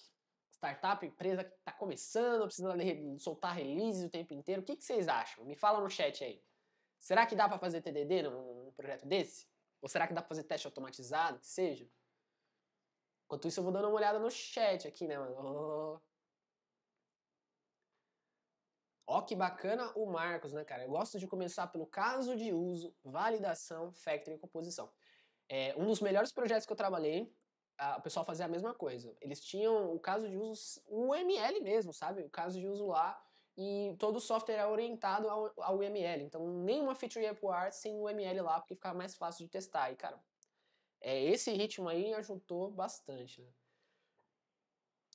Speaker 1: startup, empresa que está começando, precisa soltar releases o tempo inteiro. O que, que, vocês acham? Me fala no chat aí. Será que dá para fazer TDD num, num, projeto desse? Ou será que dá para fazer teste automatizado, que seja? Enquanto isso, eu vou dando uma olhada no chat aqui, né, mano? Oh. Ó, oh, que bacana o Marcos, né, cara? Eu gosto de começar pelo caso de uso, validação, factory e composição. É, um dos melhores projetos que eu trabalhei a, o pessoal fazia a mesma coisa. Eles tinham o caso de uso, o ML mesmo, sabe? O caso de uso lá e todo o software é orientado ao, ao UML. Então, nenhuma feature ia pro sem o UML lá, porque ficava mais fácil de testar. E, cara, é, esse ritmo aí ajudou bastante, né?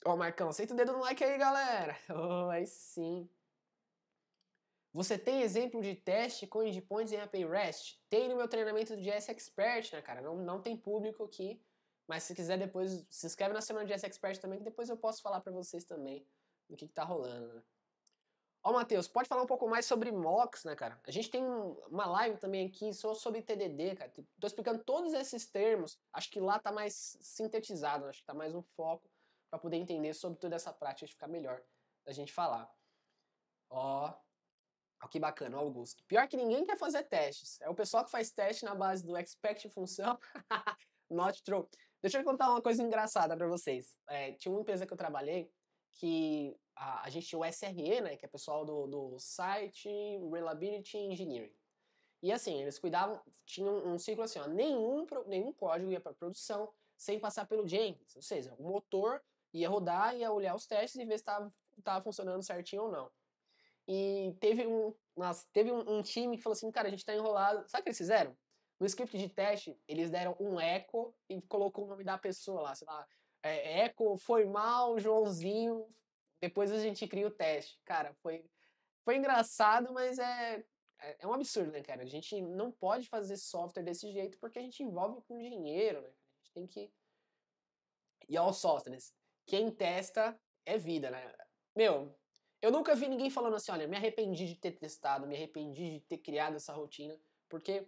Speaker 1: Ó, Marcão, senta o dedo no like aí, galera. Oh, aí sim. Você tem exemplo de teste com endpoints em API REST? Tem no meu treinamento de S Expert, né, cara? Não, não tem público que mas se quiser depois, se inscreve na semana de S Expert também, que depois eu posso falar para vocês também do que, que tá rolando, né? Ó, Matheus, pode falar um pouco mais sobre mocks, né, cara? A gente tem uma live também aqui só sobre TDD, cara. Tipo, tô explicando todos esses termos. Acho que lá tá mais sintetizado, acho que tá mais um foco para poder entender sobre toda essa prática e ficar melhor da gente falar. Ó, ó que bacana, ó, Augusto. Pior que ninguém quer fazer testes. É o pessoal que faz teste na base do expect função, not true. Deixa eu contar uma coisa engraçada para vocês. É, tinha uma empresa que eu trabalhei que a, a, gente tinha o SRE, né, que é pessoal do, do Site Reliability Engineering. E assim, eles cuidavam, tinham um ciclo assim, ó, nenhum, nenhum código ia para produção sem passar pelo Jenkins. Ou seja, o motor ia rodar, ia olhar os testes e ver se estava funcionando certinho ou não. E teve um, nossa, teve um, um, time que falou assim, cara, a gente está enrolado. Sabe o que eles fizeram? No script de teste, eles deram um eco e colocou o nome da pessoa lá, sei lá, é, é, eco, foi mal, Joãozinho. Depois a gente cria o teste. Cara, foi, foi engraçado, mas é, é, é um absurdo, né, cara? A gente não pode fazer software desse jeito porque a gente envolve com dinheiro, né? A gente tem que. E ao softwares quem testa é vida, né? Meu, eu nunca vi ninguém falando assim, olha, me arrependi de ter testado, me arrependi de ter criado essa rotina, porque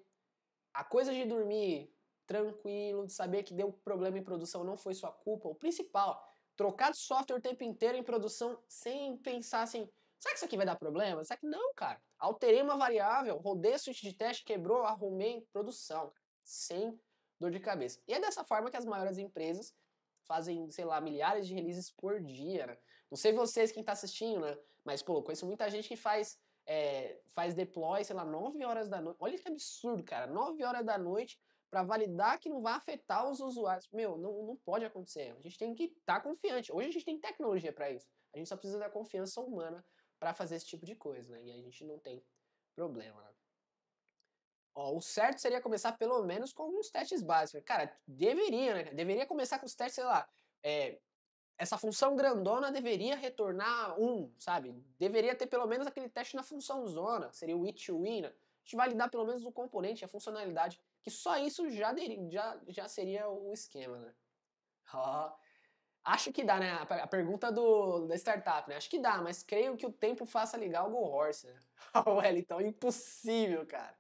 Speaker 1: a coisa de dormir tranquilo, de saber que deu problema em produção não foi sua culpa, o principal, trocar de software o tempo inteiro em produção sem pensar assim, será que isso aqui vai dar problema? Será que não, cara? Alterei uma variável, rodei a suíte de teste, quebrou, arrumei produção, sem dor de cabeça. E é dessa forma que as maiores empresas fazem, sei lá, milhares de releases por dia, né? Não sei vocês quem está assistindo, né? Mas, pô, conheço muita gente que faz é, faz deploy, sei lá, 9 horas da noite. Olha que absurdo, cara. 9 horas da noite para validar que não vai afetar os usuários. Meu, não, não pode acontecer. A gente tem que estar tá confiante. Hoje a gente tem tecnologia para isso. A gente só precisa da confiança humana para fazer esse tipo de coisa, né? E a gente não tem problema, né? Ó, o certo seria começar pelo menos com alguns testes básicos. Cara, deveria, né? Deveria começar com os testes, sei lá, é, essa função grandona deveria retornar 1, um, sabe? Deveria ter pelo menos aquele teste na função zona, seria o it win. Né? A gente vai lidar pelo menos o componente, a funcionalidade, que só isso já, já, já seria o esquema, né? Oh. Acho que dá, né? A pergunta do, da startup, né? Acho que dá, mas creio que o tempo faça ligar o Go Horse, né? Wellington, impossível, cara.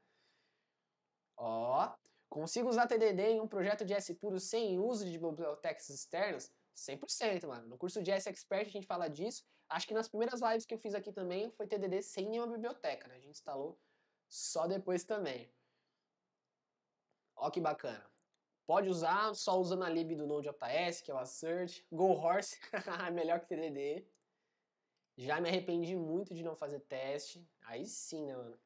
Speaker 1: Ó, consigo usar TDD em um projeto de S puro sem uso de bibliotecas externas? 100%, mano. No curso de S Expert a gente fala disso. Acho que nas primeiras lives que eu fiz aqui também foi TDD sem nenhuma biblioteca, né? A gente instalou só depois também. Ó que bacana. Pode usar só usando a lib do Node.js, que é o Assert. Go Horse, melhor que TDD. Já me arrependi muito de não fazer teste. Aí sim, né, mano?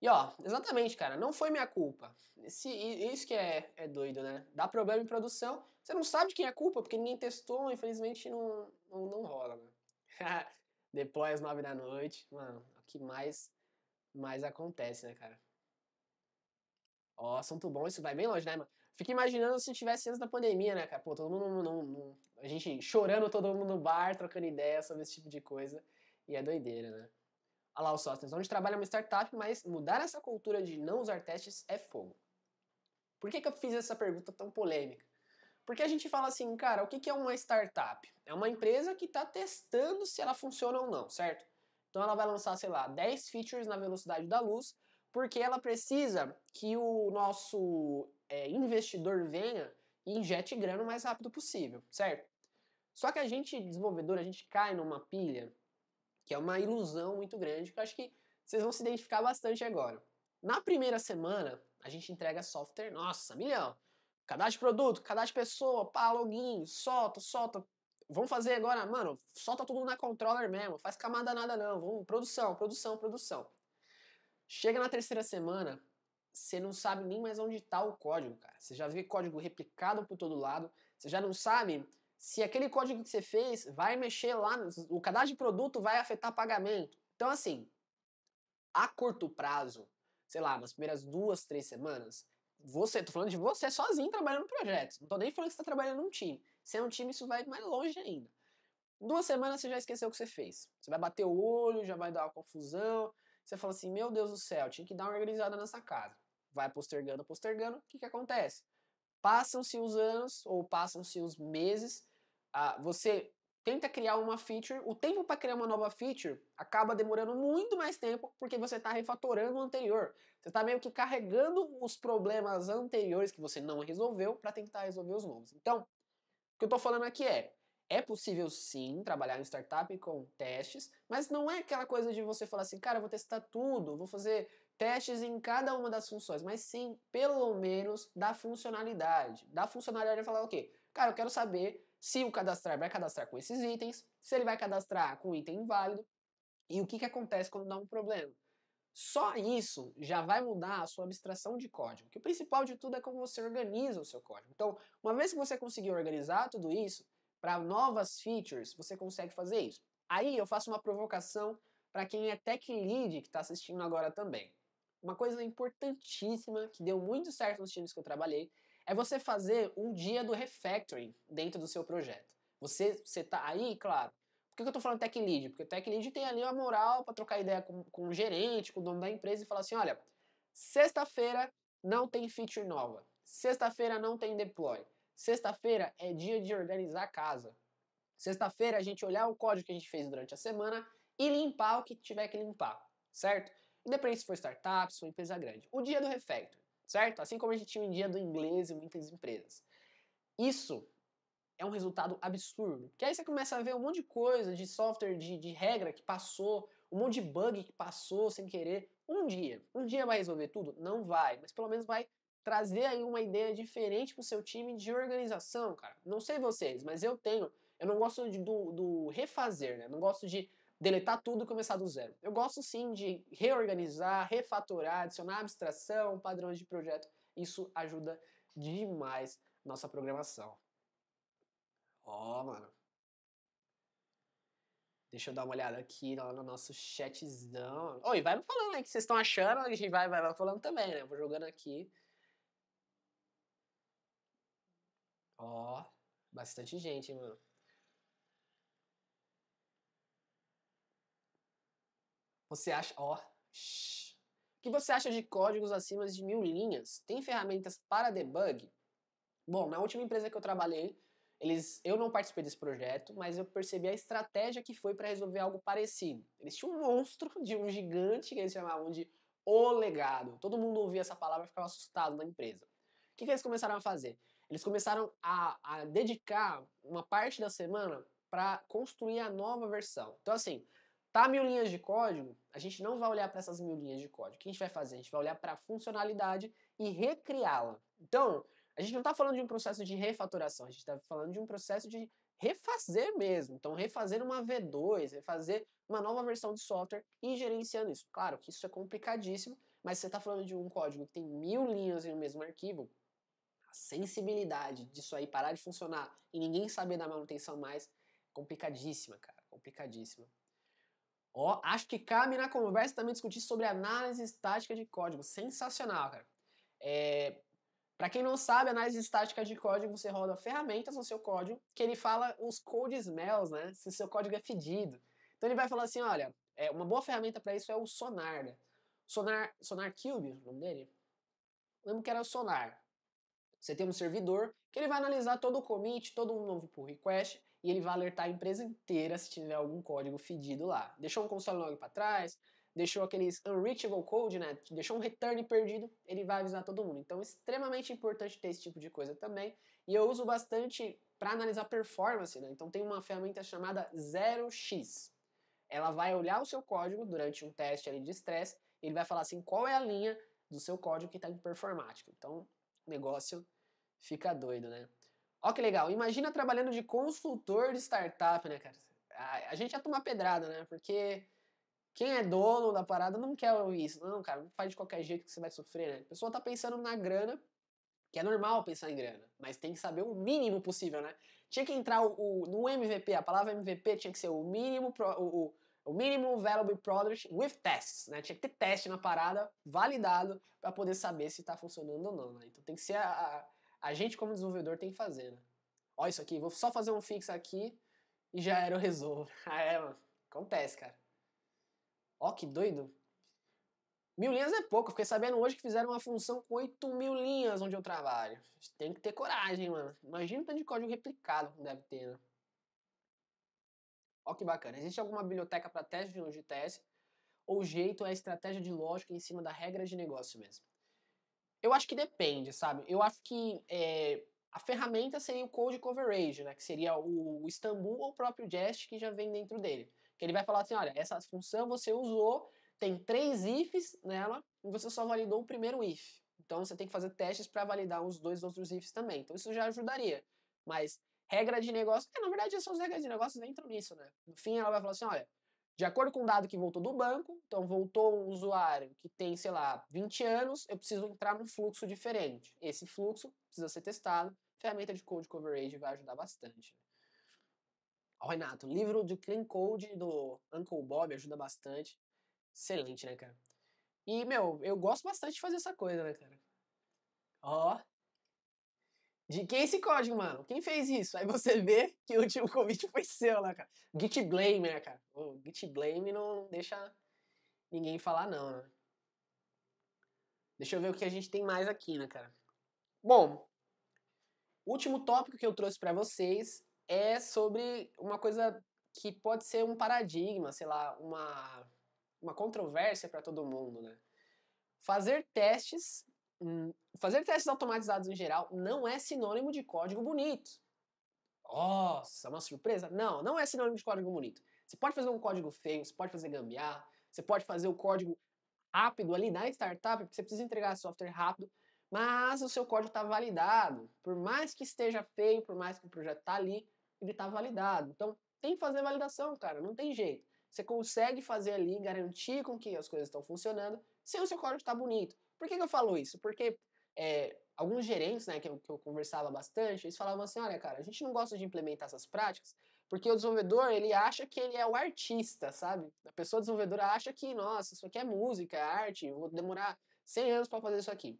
Speaker 1: E ó, exatamente, cara, não foi minha culpa. Esse, isso que é, é doido, né? Dá problema em produção você não sabe quem é a culpa, porque ninguém testou, infelizmente não, não, não rola, né? Deploy às nove da noite, mano, é o que mais, mais acontece, né, cara? Ó, assunto bom, isso vai bem longe, né, mano? Fica imaginando se tivesse antes da pandemia, né, cara? Pô, todo mundo, não, não, a gente chorando todo mundo no bar, trocando ideia sobre esse tipo de coisa, e é doideira, né? Olha lá o Sostens, onde trabalha uma startup, mas mudar essa cultura de não usar testes é fogo. Por que, que eu fiz essa pergunta tão polêmica? Porque a gente fala assim, cara, o que é uma startup? É uma empresa que está testando se ela funciona ou não, certo? Então ela vai lançar, sei lá, 10 features na velocidade da luz, porque ela precisa que o nosso é, investidor venha e injete grana o mais rápido possível, certo? Só que a gente, desenvolvedor, a gente cai numa pilha que é uma ilusão muito grande, que eu acho que vocês vão se identificar bastante agora. Na primeira semana, a gente entrega software, nossa, milhão de produto, de pessoa, pá, login, solta, solta. Vamos fazer agora, mano, solta tudo na controller mesmo, faz camada nada não, vamos, produção, produção, produção. Chega na terceira semana, você não sabe nem mais onde está o código, cara. Você já vê código replicado por todo lado, você já não sabe se aquele código que você fez vai mexer lá, no, o cadastro de produto vai afetar pagamento. Então, assim, a curto prazo, sei lá, nas primeiras duas, três semanas, você, tô falando de você sozinho trabalhando no projeto. Não tô nem falando que você tá trabalhando num time. Se é um time, isso vai mais longe ainda. duas semanas você já esqueceu o que você fez. Você vai bater o olho, já vai dar uma confusão. Você fala assim: meu Deus do céu, tinha que dar uma organizada nessa casa. Vai postergando, postergando. O que, que acontece? Passam-se os anos ou passam-se os meses. Ah, você tenta criar uma feature, o tempo para criar uma nova feature acaba demorando muito mais tempo porque você está refatorando o anterior. Você está meio que carregando os problemas anteriores que você não resolveu para tentar resolver os novos. Então, o que eu estou falando aqui é, é possível sim trabalhar em startup com testes, mas não é aquela coisa de você falar assim, cara, vou testar tudo, vou fazer testes em cada uma das funções, mas sim, pelo menos, da funcionalidade. Da funcionalidade, é falar o okay, quê? Cara, eu quero saber se o cadastrar vai cadastrar com esses itens, se ele vai cadastrar com item inválido e o que, que acontece quando dá um problema. Só isso já vai mudar a sua abstração de código, que o principal de tudo é como você organiza o seu código. Então, uma vez que você conseguir organizar tudo isso, para novas features, você consegue fazer isso. Aí eu faço uma provocação para quem é tech lead que está assistindo agora também. Uma coisa importantíssima que deu muito certo nos times que eu trabalhei é você fazer um dia do refactoring dentro do seu projeto. Você, você tá aí, claro. Por que eu estou falando tech lead? Porque o tech lead tem ali uma moral para trocar ideia com, com o gerente, com o dono da empresa e falar assim: olha, sexta-feira não tem feature nova. Sexta-feira não tem deploy. Sexta-feira é dia de organizar a casa. Sexta-feira a gente olhar o código que a gente fez durante a semana e limpar o que tiver que limpar, certo? Independente se for startup, se for empresa grande. O dia do refactor certo? Assim como a gente tinha um dia do inglês em muitas empresas. Isso é um resultado absurdo. Porque aí você começa a ver um monte de coisa, de software, de, de regra que passou, um monte de bug que passou sem querer. Um dia, um dia vai resolver tudo? Não vai, mas pelo menos vai trazer aí uma ideia diferente para o seu time de organização, cara. Não sei vocês, mas eu tenho, eu não gosto de, do, do refazer, né? Não gosto de deletar tudo e começar do zero. Eu gosto sim de reorganizar, refatorar, adicionar abstração, padrões de projeto. Isso ajuda demais nossa programação. Ó, oh, mano. Deixa eu dar uma olhada aqui no nosso chatzão. Oi, oh, vai me falando aí o que vocês estão achando, a gente vai, vai, vai falando também, né? vou jogando aqui. Ó, oh, bastante gente, hein, mano. Você acha. Ó. Oh, o que você acha de códigos acima de mil linhas? Tem ferramentas para debug? Bom, na última empresa que eu trabalhei, eles, eu não participei desse projeto, mas eu percebi a estratégia que foi para resolver algo parecido. Eles tinham um monstro de um gigante que eles chamavam de o legado. Todo mundo ouvia essa palavra e ficava assustado na empresa. O que, que eles começaram a fazer? Eles começaram a, a dedicar uma parte da semana para construir a nova versão. Então, assim, Tá mil linhas de código? A gente não vai olhar para essas mil linhas de código. O que a gente vai fazer? A gente vai olhar para a funcionalidade e recriá-la. Então, a gente não está falando de um processo de refatoração, a gente está falando de um processo de refazer mesmo. Então, refazer uma V2, refazer uma nova versão de software e gerenciando isso. Claro que isso é complicadíssimo, mas você está falando de um código que tem mil linhas em um mesmo arquivo, a sensibilidade disso aí parar de funcionar e ninguém saber da manutenção mais, é complicadíssima, cara, complicadíssima. Ó, acho que cabe na conversa também discutir sobre análise estática de código. Sensacional, cara. É, para quem não sabe, análise estática de código, você roda ferramentas no seu código que ele fala os code smells, né? Se seu código é fedido. Então ele vai falar assim, olha, é, uma boa ferramenta para isso é o Sonar, né? Sonar, Sonar Cube, o nome dele? lembro que era o Sonar. Você tem um servidor que ele vai analisar todo o commit, todo um novo pull request e ele vai alertar a empresa inteira se tiver algum código fedido lá. Deixou um console log para trás, deixou aqueles unreachable code, né? Deixou um return perdido, ele vai avisar todo mundo. Então, é extremamente importante ter esse tipo de coisa também. E eu uso bastante para analisar performance, né? Então, tem uma ferramenta chamada 0x. Ela vai olhar o seu código durante um teste ali de estresse, ele vai falar assim qual é a linha do seu código que está em performático. Então, o negócio fica doido, né? Ó que legal, imagina trabalhando de consultor de startup, né, cara? A, a gente ia é tomar pedrada, né? Porque quem é dono da parada não quer isso. Não, cara, não faz de qualquer jeito que você vai sofrer, né? A pessoa tá pensando na grana, que é normal pensar em grana, mas tem que saber o mínimo possível, né? Tinha que entrar o, o no MVP, a palavra MVP tinha que ser o mínimo, pro, o, o mínimo valuable product with tests, né? Tinha que ter teste na parada, validado, para poder saber se está funcionando ou não, né? Então tem que ser a, a, a gente como desenvolvedor tem que fazer, né? Ó, isso aqui, vou só fazer um fix aqui e já era o resolvo. ah, é, mano. Acontece, cara. Ó, que doido. Mil linhas é pouco. Eu fiquei sabendo hoje que fizeram uma função com 8 mil linhas onde eu trabalho. Tem que ter coragem, mano. Imagina o tanto de código replicado que deve ter, né? Ó que bacana. Existe alguma biblioteca para teste de longitese? Ou o jeito é a estratégia de lógica em cima da regra de negócio mesmo? Eu acho que depende, sabe? Eu acho que é, a ferramenta seria o Code Coverage, né? Que seria o, Istanbul ou o próprio Jest que já vem dentro dele. Que ele vai falar assim, olha, essa função você usou, tem três ifs nela, e você só validou o primeiro if. Então você tem que fazer testes para validar os dois outros ifs também. Então isso já ajudaria. Mas regra de negócio, é, na verdade essas regras de negócio entram nisso, né? No fim ela vai falar assim, olha, de acordo com o dado que voltou do banco, então voltou um usuário que tem, sei lá, 20 anos, eu preciso entrar num fluxo diferente. Esse fluxo precisa ser testado. ferramenta de code coverage vai ajudar bastante. Né? Ó, Renato, livro de Clean Code do Uncle Bob ajuda bastante. Excelente, né, cara? E, meu, eu gosto bastante de fazer essa coisa, né, cara? Ó, de quem é esse código, mano? Quem fez isso? Aí você vê que o último convite foi seu lá, cara. Git blame, né, cara? O Git blame não deixa ninguém falar, não, né? Deixa eu ver o que a gente tem mais aqui, né, cara? Bom, último tópico que eu trouxe para vocês é sobre uma coisa que pode ser um paradigma, sei lá, uma, uma controvérsia para todo mundo, né? Fazer testes Hum, fazer testes automatizados em geral não é sinônimo de código bonito. Nossa, é uma surpresa? Não, não é sinônimo de código bonito. Você pode fazer um código feio, você pode fazer gambiarra, você pode fazer o código rápido ali na startup, porque você precisa entregar software rápido, mas o seu código está validado. Por mais que esteja feio, por mais que o projeto está ali, ele está validado. Então, tem que fazer validação, cara, não tem jeito. Você consegue fazer ali, garantir com que as coisas estão funcionando, se o seu código está bonito. Por que, que eu falo isso? Porque é, alguns gerentes, né, que eu, que eu, conversava bastante, eles falavam assim, olha, cara, a gente não gosta de implementar essas práticas, porque o desenvolvedor, ele acha que ele é o artista, sabe? A pessoa desenvolvedora acha que, nossa, isso aqui é música, é arte, eu vou demorar 100 anos para fazer isso aqui.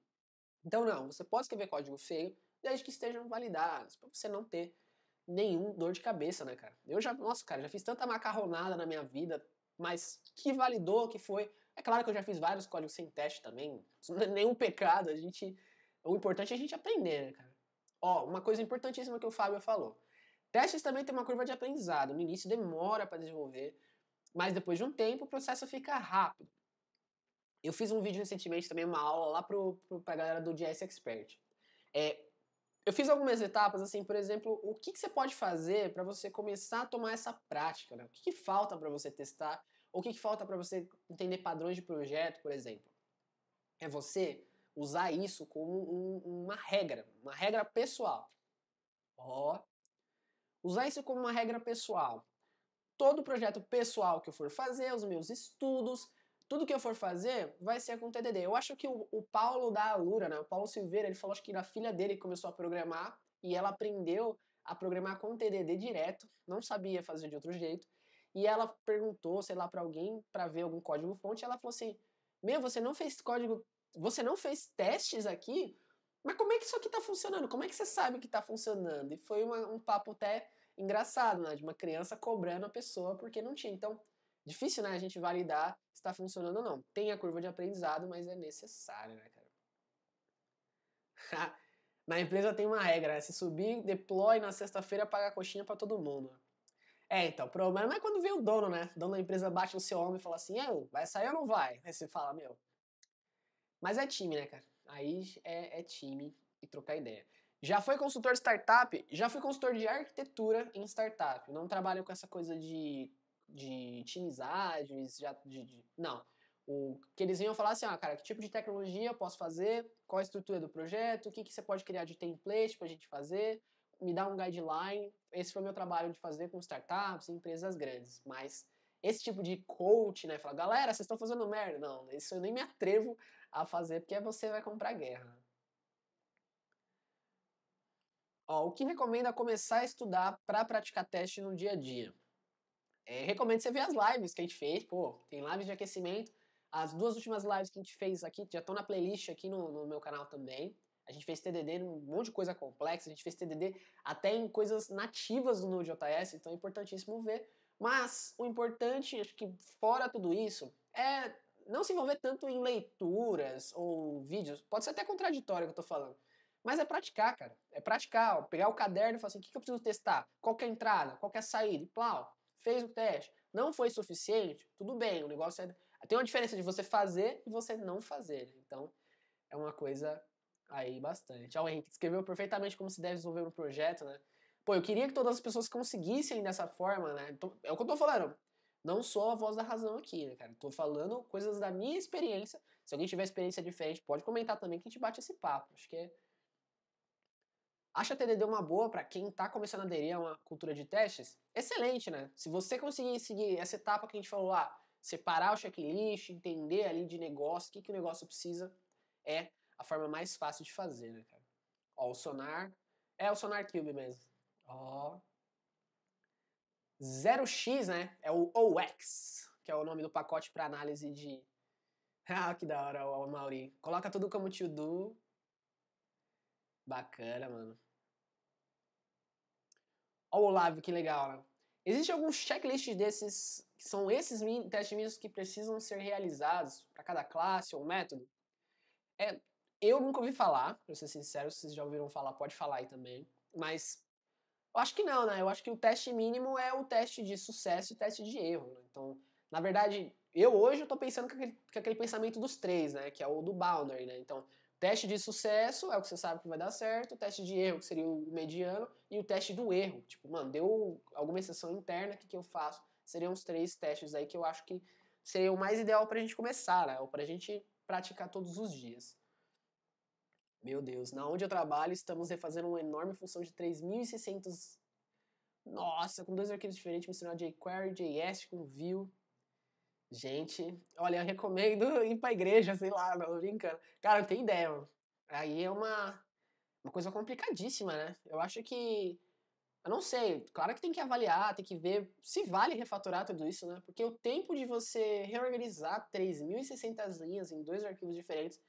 Speaker 1: Então, não, você pode escrever código feio, desde que estejam validados, para você não ter nenhum dor de cabeça, né, cara? Eu já, nossa, cara, já fiz tanta macarronada na minha vida, mas que validou que foi é claro que eu já fiz vários códigos sem teste também. Isso não é nenhum pecado. A gente, o importante é a gente aprender, né, cara? Ó, uma coisa importantíssima que o Fábio falou. Testes também tem uma curva de aprendizado. No início demora para desenvolver, mas depois de um tempo o processo fica rápido. Eu fiz um vídeo recentemente também, uma aula lá pro, pro, pra galera do JS Expert. É, eu fiz algumas etapas, assim, por exemplo, o que, que você pode fazer para você começar a tomar essa prática, né? O que, que falta para você testar o que, que falta para você entender padrões de projeto, por exemplo? É você usar isso como um, uma regra, uma regra pessoal. Ó, oh. usar isso como uma regra pessoal. Todo projeto pessoal que eu for fazer, os meus estudos, tudo que eu for fazer vai ser com TDD. Eu acho que o, o Paulo da Alura, né, o Paulo Silveira, ele falou acho que a filha dele começou a programar e ela aprendeu a programar com TDD direto, não sabia fazer de outro jeito. E ela perguntou, sei lá, para alguém para ver algum código fonte, ela falou assim: "Meu, você não fez código, você não fez testes aqui? Mas como é que isso aqui tá funcionando? Como é que você sabe que tá funcionando?" E foi uma, um papo até engraçado, né, de uma criança cobrando a pessoa porque não tinha. Então, difícil, né, a gente validar se está funcionando ou não. Tem a curva de aprendizado, mas é necessário, né, cara? Na empresa tem uma regra, né, se subir, deploy na sexta-feira, paga a coxinha para todo mundo. É, então, o problema é quando vem o dono, né? O dono da empresa bate no seu homem e fala assim, vai sair ou não vai? Aí você fala, meu. Mas é time, né, cara? Aí é, é time e trocar ideia. Já foi consultor de startup? Já fui consultor de arquitetura em startup. Não trabalho com essa coisa de, de timizar, já de, de, Não. O que eles vinham falar assim, ah, cara, que tipo de tecnologia eu posso fazer? Qual a estrutura do projeto? O que, que você pode criar de template pra gente fazer? me dá um guideline. Esse foi meu trabalho de fazer com startups e empresas grandes, mas esse tipo de coach, né? Falar, galera, vocês estão fazendo merda. Não, isso eu nem me atrevo a fazer, porque você vai comprar guerra. Ó, o que recomenda começar a estudar para praticar teste no dia a dia? É, recomendo você ver as lives que a gente fez, pô, tem lives de aquecimento. As duas últimas lives que a gente fez aqui já estão na playlist aqui no, no meu canal também. A gente fez TDD num monte de coisa complexa, a gente fez TDD até em coisas nativas do Node.js, então é importantíssimo ver. Mas o importante, acho que fora tudo isso, é não se envolver tanto em leituras ou vídeos. Pode ser até contraditório o que eu tô falando. Mas é praticar, cara. É praticar, ó. pegar o caderno e falar assim, o que, que eu preciso testar? Qual é a entrada? Qual é a saída? E plau, fez o teste. Não foi suficiente? Tudo bem, o negócio é... Tem uma diferença de você fazer e você não fazer. Então, é uma coisa aí bastante. Ó, o Henrique descreveu perfeitamente como se deve desenvolver um projeto, né? Pô, eu queria que todas as pessoas conseguissem dessa forma, né? Então, é o que eu tô falando. Não sou a voz da razão aqui, né, cara? Tô falando coisas da minha experiência. Se alguém tiver experiência diferente, pode comentar também que a gente bate esse papo. Acho que é. Acha a TDD uma boa para quem tá começando a aderir a uma cultura de testes? Excelente, né? Se você conseguir seguir essa etapa que a gente falou lá, ah, separar o checklist, entender ali de negócio, o que, que o negócio precisa, é a forma mais fácil de fazer, né, cara? Ó, o Sonar. É o Sonar Cube mesmo. Ó. 0x, né? É o OX, que é o nome do pacote para análise de. ah, que da hora, o Mauri. Coloca tudo como tio do. Bacana, mano. Ó, o Olavo, que legal, né? Existe algum checklist desses, que são esses testes mínimos que precisam ser realizados para cada classe ou método? É, eu nunca ouvi falar, pra ser sincero, se vocês já ouviram falar, pode falar aí também. Mas eu acho que não, né? Eu acho que o teste mínimo é o teste de sucesso e o teste de erro. Né? Então, na verdade, eu hoje eu tô pensando com aquele, com aquele pensamento dos três, né? Que é o do Boundary, né? Então, teste de sucesso é o que você sabe que vai dar certo, o teste de erro, que seria o mediano, e o teste do erro. Tipo, mano, deu alguma exceção interna, o que, que eu faço? Seriam os três testes aí que eu acho que seria o mais ideal pra gente começar, né? Ou pra gente praticar todos os dias. Meu Deus, na onde eu trabalho, estamos refazendo uma enorme função de 3.600. Nossa, com dois arquivos diferentes, misturando jQuery, JS com view Gente, olha, eu recomendo ir pra igreja, sei lá, não, brincando. Cara, não tem ideia, mano. Aí é uma, uma coisa complicadíssima, né? Eu acho que. Eu não sei, claro que tem que avaliar, tem que ver se vale refaturar tudo isso, né? Porque o tempo de você reorganizar 3.600 linhas em dois arquivos diferentes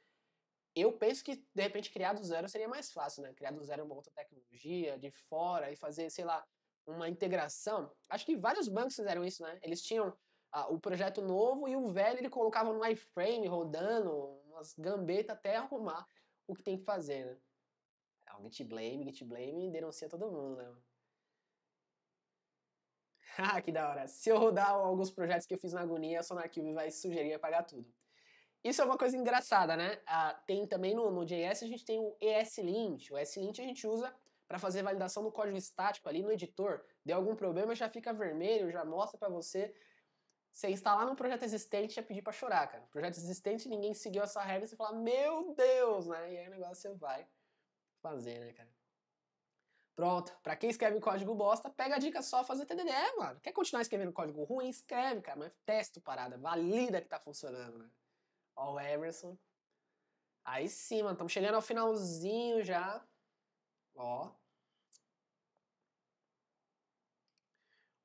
Speaker 1: eu penso que, de repente, criar do zero seria mais fácil, né? Criar do zero uma outra tecnologia de fora e fazer, sei lá, uma integração. Acho que vários bancos fizeram isso, né? Eles tinham ah, o projeto novo e o velho ele colocava no iframe rodando, umas gambetas até arrumar o que tem que fazer, né? É um git blame, git blame denuncia todo mundo, né? ah, que da hora. Se eu rodar alguns projetos que eu fiz na agonia, a Sonarquive vai sugerir apagar tudo. Isso é uma coisa engraçada, né? Ah, tem também no, no JS a gente tem o ESLint. O ESLint a gente usa para fazer validação do código estático ali no editor. Deu algum problema, já fica vermelho, já mostra para você. Você instalar num projeto existente já é pedir para chorar, cara. Projeto existente, ninguém seguiu essa regra, você fala, meu Deus, né? E aí o negócio você vai fazer, né, cara? Pronto, pra quem escreve código bosta, pega a dica só fazer TDD, mano. Quer continuar escrevendo código ruim? Escreve, cara, mas testa parada, valida que tá funcionando, né? Ó o Everson. Aí sim, mano. Estamos chegando ao finalzinho já. Ó.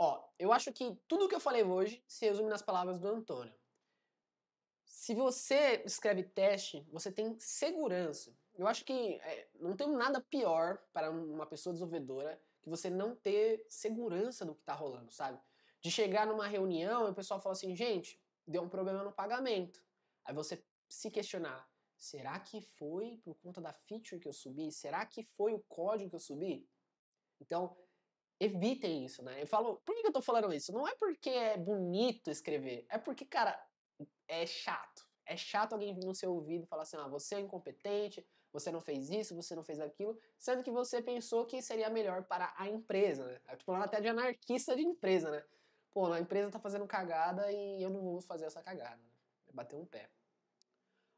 Speaker 1: Ó, eu acho que tudo o que eu falei hoje se resume nas palavras do Antônio. Se você escreve teste, você tem segurança. Eu acho que é, não tem nada pior para uma pessoa desenvolvedora que você não ter segurança do que está rolando, sabe? De chegar numa reunião e o pessoal fala assim, gente, deu um problema no pagamento. Aí você se questionar, será que foi por conta da feature que eu subi? Será que foi o código que eu subi? Então, evitem isso, né? Eu falo, por que eu tô falando isso? Não é porque é bonito escrever, é porque, cara, é chato. É chato alguém vir no seu ouvido e falar assim, ah, você é incompetente, você não fez isso, você não fez aquilo, sendo que você pensou que seria melhor para a empresa, né? Eu tô falando até de anarquista de empresa, né? Pô, a empresa tá fazendo cagada e eu não vou fazer essa cagada, né? um pé.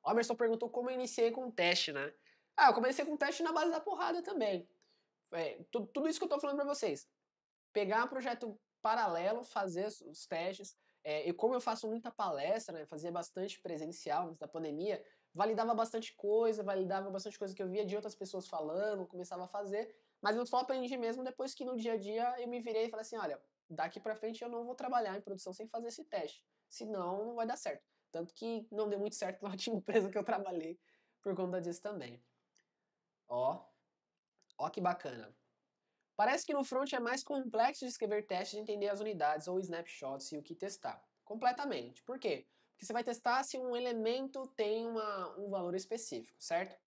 Speaker 1: O Emerson perguntou como eu iniciei com o teste, né? Ah, eu comecei com o teste na base da porrada também. É, tudo, tudo isso que eu tô falando pra vocês. Pegar um projeto paralelo, fazer os testes. É, e como eu faço muita palestra, né, fazia bastante presencial antes da pandemia, validava bastante coisa, validava bastante coisa que eu via de outras pessoas falando, começava a fazer, mas eu só aprendi mesmo depois que no dia a dia eu me virei e falei assim, olha, daqui para frente eu não vou trabalhar em produção sem fazer esse teste, senão não vai dar certo. Tanto que não deu muito certo na última empresa que eu trabalhei por conta disso também. Ó, ó que bacana. Parece que no front é mais complexo de escrever testes e entender as unidades ou snapshots e o que testar. Completamente. Por quê? Porque você vai testar se um elemento tem uma, um valor específico, certo?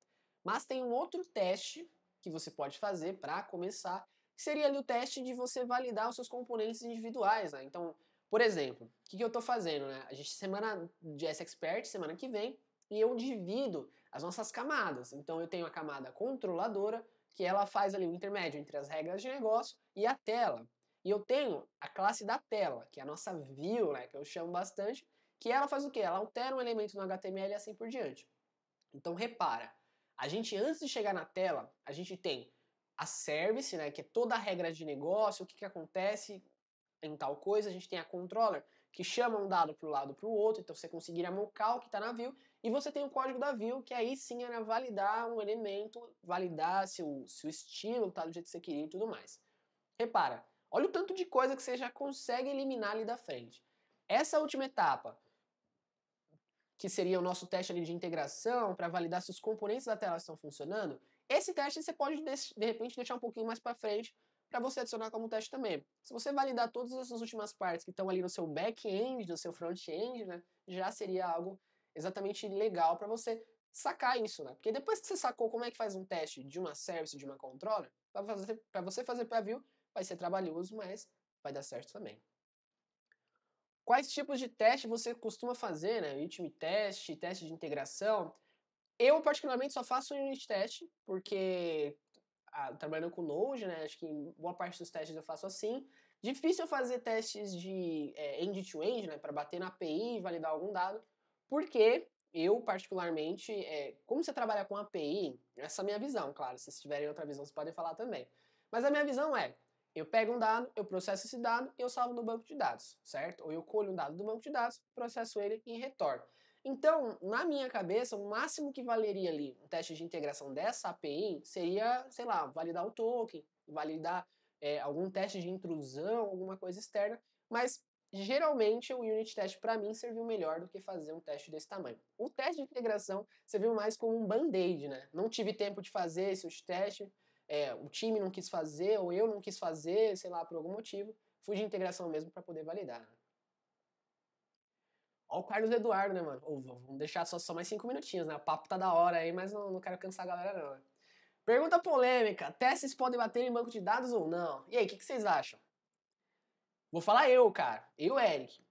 Speaker 1: Mas tem um outro teste que você pode fazer para começar, que seria ali o teste de você validar os seus componentes individuais. Né? Então, por exemplo, o que, que eu estou fazendo? Né? A gente, semana de S-Expert, semana que vem, e eu divido as nossas camadas. Então eu tenho a camada controladora, que ela faz ali o intermédio entre as regras de negócio e a tela. E eu tenho a classe da tela, que é a nossa view, né, que eu chamo bastante, que ela faz o quê? Ela altera um elemento no HTML e assim por diante. Então repara, a gente antes de chegar na tela, a gente tem a service, né, que é toda a regra de negócio, o que, que acontece, em tal coisa, a gente tem a controller, que chama um dado para o lado para o outro, então você conseguirá mocar o que está na view, e você tem o código da view, que aí sim era validar um elemento, validar se o, se o estilo está do jeito que você queria e tudo mais. Repara, olha o tanto de coisa que você já consegue eliminar ali da frente. Essa última etapa, que seria o nosso teste ali de integração para validar se os componentes da tela estão funcionando, esse teste você pode de repente deixar um pouquinho mais para frente para você adicionar como teste também. Se você validar todas essas últimas partes que estão ali no seu back-end, no seu front-end, né, já seria algo exatamente legal para você sacar isso, né? Porque depois que você sacou como é que faz um teste de uma service, de uma controller, para fazer, você fazer view, vai ser trabalhoso, mas vai dar certo também. Quais tipos de teste você costuma fazer, né? Unit test, teste de integração. Eu, particularmente, só faço unit test, porque trabalhando com Node, né? Acho que boa parte dos testes eu faço assim. Difícil fazer testes de é, end-to-end, -end, né? Para bater na API e validar algum dado, porque eu, particularmente, é, como você trabalha com API, essa é a minha visão, claro. Se vocês tiverem outra visão, vocês podem falar também. Mas a minha visão é, eu pego um dado, eu processo esse dado e eu salvo no banco de dados, certo? Ou eu colho um dado do banco de dados, processo ele e retorno. Então, na minha cabeça, o máximo que valeria ali um teste de integração dessa API seria, sei lá, validar o token, validar é, algum teste de intrusão, alguma coisa externa, mas geralmente o unit test para mim serviu melhor do que fazer um teste desse tamanho. O teste de integração serviu mais como um band-aid, né? Não tive tempo de fazer esse teste, é, o time não quis fazer ou eu não quis fazer, sei lá, por algum motivo, fui de integração mesmo para poder validar. Né? Ó o Carlos Eduardo, né, mano? Ou, vamos deixar só, só mais cinco minutinhos, né? O papo tá da hora aí, mas não, não quero cansar a galera, não. Né? Pergunta polêmica: testes podem bater em banco de dados ou não? E aí, o que, que vocês acham? Vou falar eu, cara. Eu, Eric.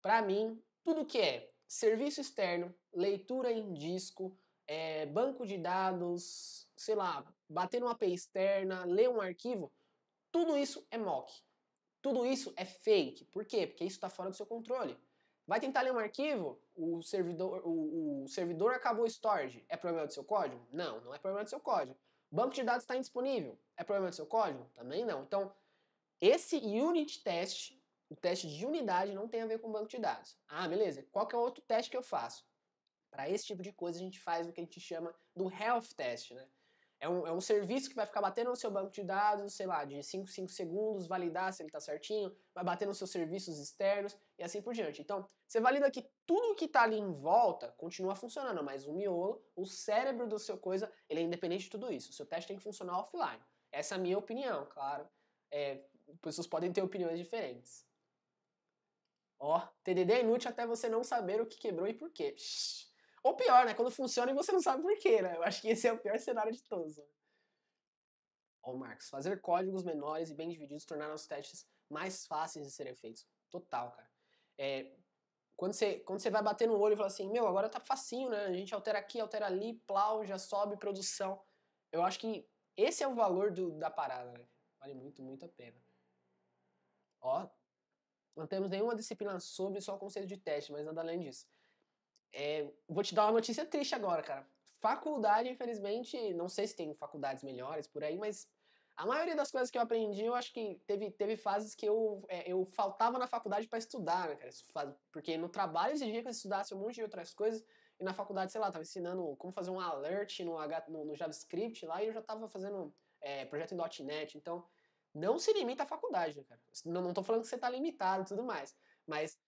Speaker 1: Pra mim, tudo que é serviço externo, leitura em disco, é, banco de dados, sei lá, bater numa API externa, ler um arquivo, tudo isso é mock. Tudo isso é fake. Por quê? Porque isso está fora do seu controle. Vai tentar ler um arquivo, o servidor, o, o servidor acabou o storage. É problema do seu código? Não, não é problema do seu código. Banco de dados está indisponível. É problema do seu código? Também não. Então, esse unit test, o teste de unidade, não tem a ver com banco de dados. Ah, beleza. Qual que é o outro teste que eu faço? Para esse tipo de coisa, a gente faz o que a gente chama do health test, né? É um, é um serviço que vai ficar batendo no seu banco de dados, sei lá, de 5, 5 segundos, validar se ele está certinho, vai bater nos seus serviços externos e assim por diante. Então, você valida que tudo que está ali em volta continua funcionando, mas o miolo, o cérebro do seu coisa, ele é independente de tudo isso. O seu teste tem que funcionar offline. Essa é a minha opinião, claro. É, pessoas podem ter opiniões diferentes. Ó, TDD é inútil até você não saber o que quebrou e por quê. Shhh. Ou pior, né? Quando funciona e você não sabe porquê, né? Eu acho que esse é o pior cenário de todos. Né. Ó, Ô, Marcos, fazer códigos menores e bem divididos tornar os testes mais fáceis de serem feitos. Total, cara. É, quando, você, quando você vai bater no olho e fala assim, meu, agora tá facinho, né? A gente altera aqui, altera ali, plau, já sobe produção. Eu acho que esse é o valor do, da parada, né? Vale muito, muito a pena. Ó, não temos nenhuma disciplina sobre só o conceito de teste, mas nada além disso. É, vou te dar uma notícia triste agora, cara. Faculdade, infelizmente, não sei se tem faculdades melhores por aí, mas a maioria das coisas que eu aprendi, eu acho que teve, teve fases que eu, é, eu faltava na faculdade para estudar, né, cara? Porque no trabalho exigia que eu estudasse um monte de outras coisas, e na faculdade, sei lá, tava ensinando como fazer um alert no, H, no, no JavaScript lá, e eu já tava fazendo é, projeto em .NET, então não se limita à faculdade, né, cara? Não, não tô falando que você tá limitado e tudo mais, mas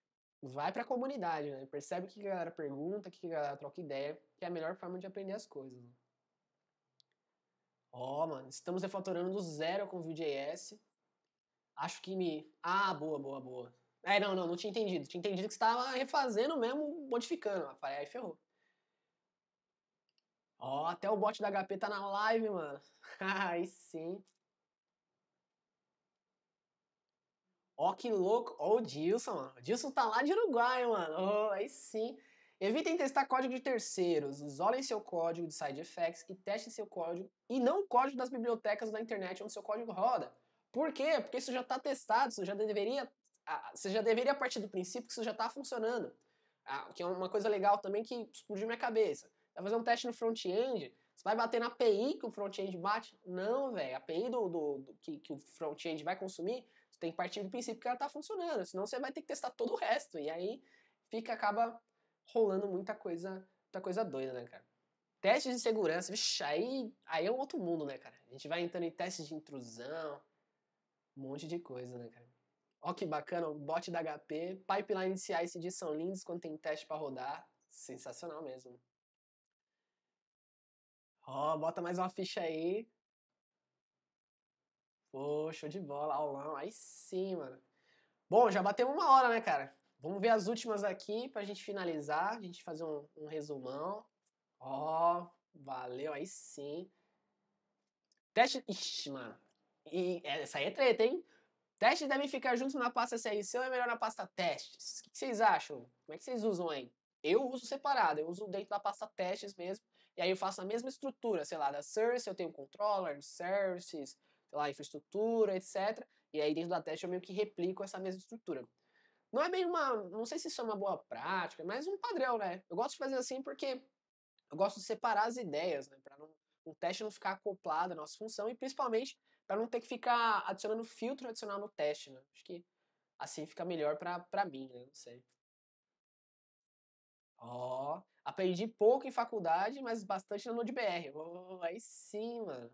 Speaker 1: vai para a comunidade, né? Percebe o que a galera pergunta, o que a galera troca ideia, que é a melhor forma de aprender as coisas. Né? Ó, oh, mano, estamos refatorando do zero com o VJS. Acho que me... Ah, boa, boa, boa. É, não, não, não tinha entendido. Tinha entendido que você estava refazendo mesmo, modificando. Eu falei, aí ferrou. Ó, oh, até o bot da HP tá na live, mano. aí sim. Ó, que louco. Ó, o Dilson, mano. O Dilson tá lá de Uruguai, mano. Oh, aí sim. Evitem testar código de terceiros. Isolem seu código de side effects e testem seu código e não o código das bibliotecas da internet onde seu código roda. Por quê? Porque isso já está testado, isso já deveria, você já deveria partir do princípio que isso já está funcionando. Ah, que é uma coisa legal também que explodiu minha cabeça. Vai fazer um teste no front-end, você vai bater na API que o front-end bate? Não, velho. A API do, do, do que, que o front-end vai consumir você tem que partir do princípio que ela está funcionando, senão você vai ter que testar todo o resto. E aí fica, acaba rolando muita coisa, muita coisa doida, né, cara? Testes de segurança, vixi, aí, aí é um outro mundo, né, cara? A gente vai entrando em testes de intrusão, um monte de coisa, né, cara? Ó que bacana, o bot da HP, pipeline de CICD são lindos quando tem teste para rodar. Sensacional mesmo. Ó, oh, bota mais uma ficha aí. Pô, show de bola, aulão. Aí sim, mano. Bom, já bateu uma hora, né, cara? Vamos ver as últimas aqui pra gente finalizar, a gente fazer um, um resumão. Ó, oh, valeu, aí sim. Teste. Ixi, mano. E essa aí é treta, hein? Teste devem ficar juntos na pasta CRC é ou é melhor na pasta testes? O que vocês acham? Como é que vocês usam aí? Eu uso separado, eu uso dentro da pasta testes mesmo. E aí eu faço a mesma estrutura, sei lá, da source, eu tenho controller, services, lá, infraestrutura, etc. E aí dentro da teste eu meio que replico essa mesma estrutura. Não é bem uma, não sei se isso é uma boa prática, mas um padrão, né? Eu gosto de fazer assim porque eu gosto de separar as ideias, né? Para o teste não ficar acoplado à nossa função e principalmente para não ter que ficar adicionando filtro adicional no teste, né? Acho que assim fica melhor para mim, né? Não sei. Ó, oh, aprendi pouco em faculdade, mas bastante na NodeBR. Oh, aí sim, mano.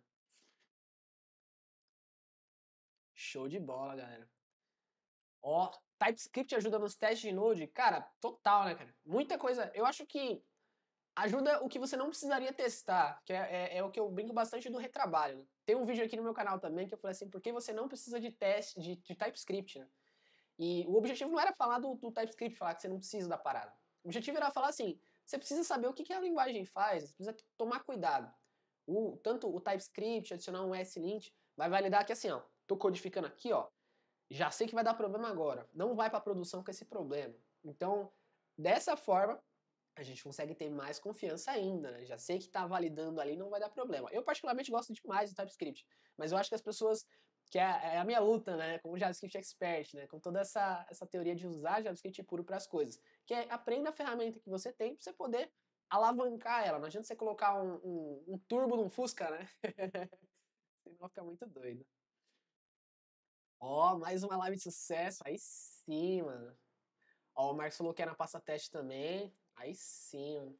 Speaker 1: Show de bola, galera. Ó, TypeScript ajuda nos testes de Node? Cara, total, né, cara? Muita coisa. Eu acho que ajuda o que você não precisaria testar, que é, é, é o que eu brinco bastante do retrabalho. Né? Tem um vídeo aqui no meu canal também que eu falei assim, por que você não precisa de teste, de, de TypeScript, né? E o objetivo não era falar do, do, TypeScript, falar que você não precisa da parada. O objetivo era falar assim, você precisa saber o que, que a linguagem faz, você precisa tomar cuidado. O, tanto o TypeScript, adicionar um S-lint, vai validar que assim, ó, Tô codificando aqui, ó. Já sei que vai dar problema agora. Não vai para produção com esse problema. Então, dessa forma, a gente consegue ter mais confiança ainda, né? Já sei que está validando ali, não vai dar problema. Eu particularmente gosto demais do TypeScript, mas eu acho que as pessoas que é, é a minha luta, né, como JavaScript expert, né, com toda essa, essa teoria de usar JavaScript puro para as coisas, que é aprenda a ferramenta que você tem para você poder alavancar ela. Não adianta você colocar um, um, um turbo num Fusca, né? Senão fica muito doido. Ó, oh, mais uma live de sucesso. Aí sim, mano. Ó, oh, o Marcos falou que era passa teste também. Aí sim, mano.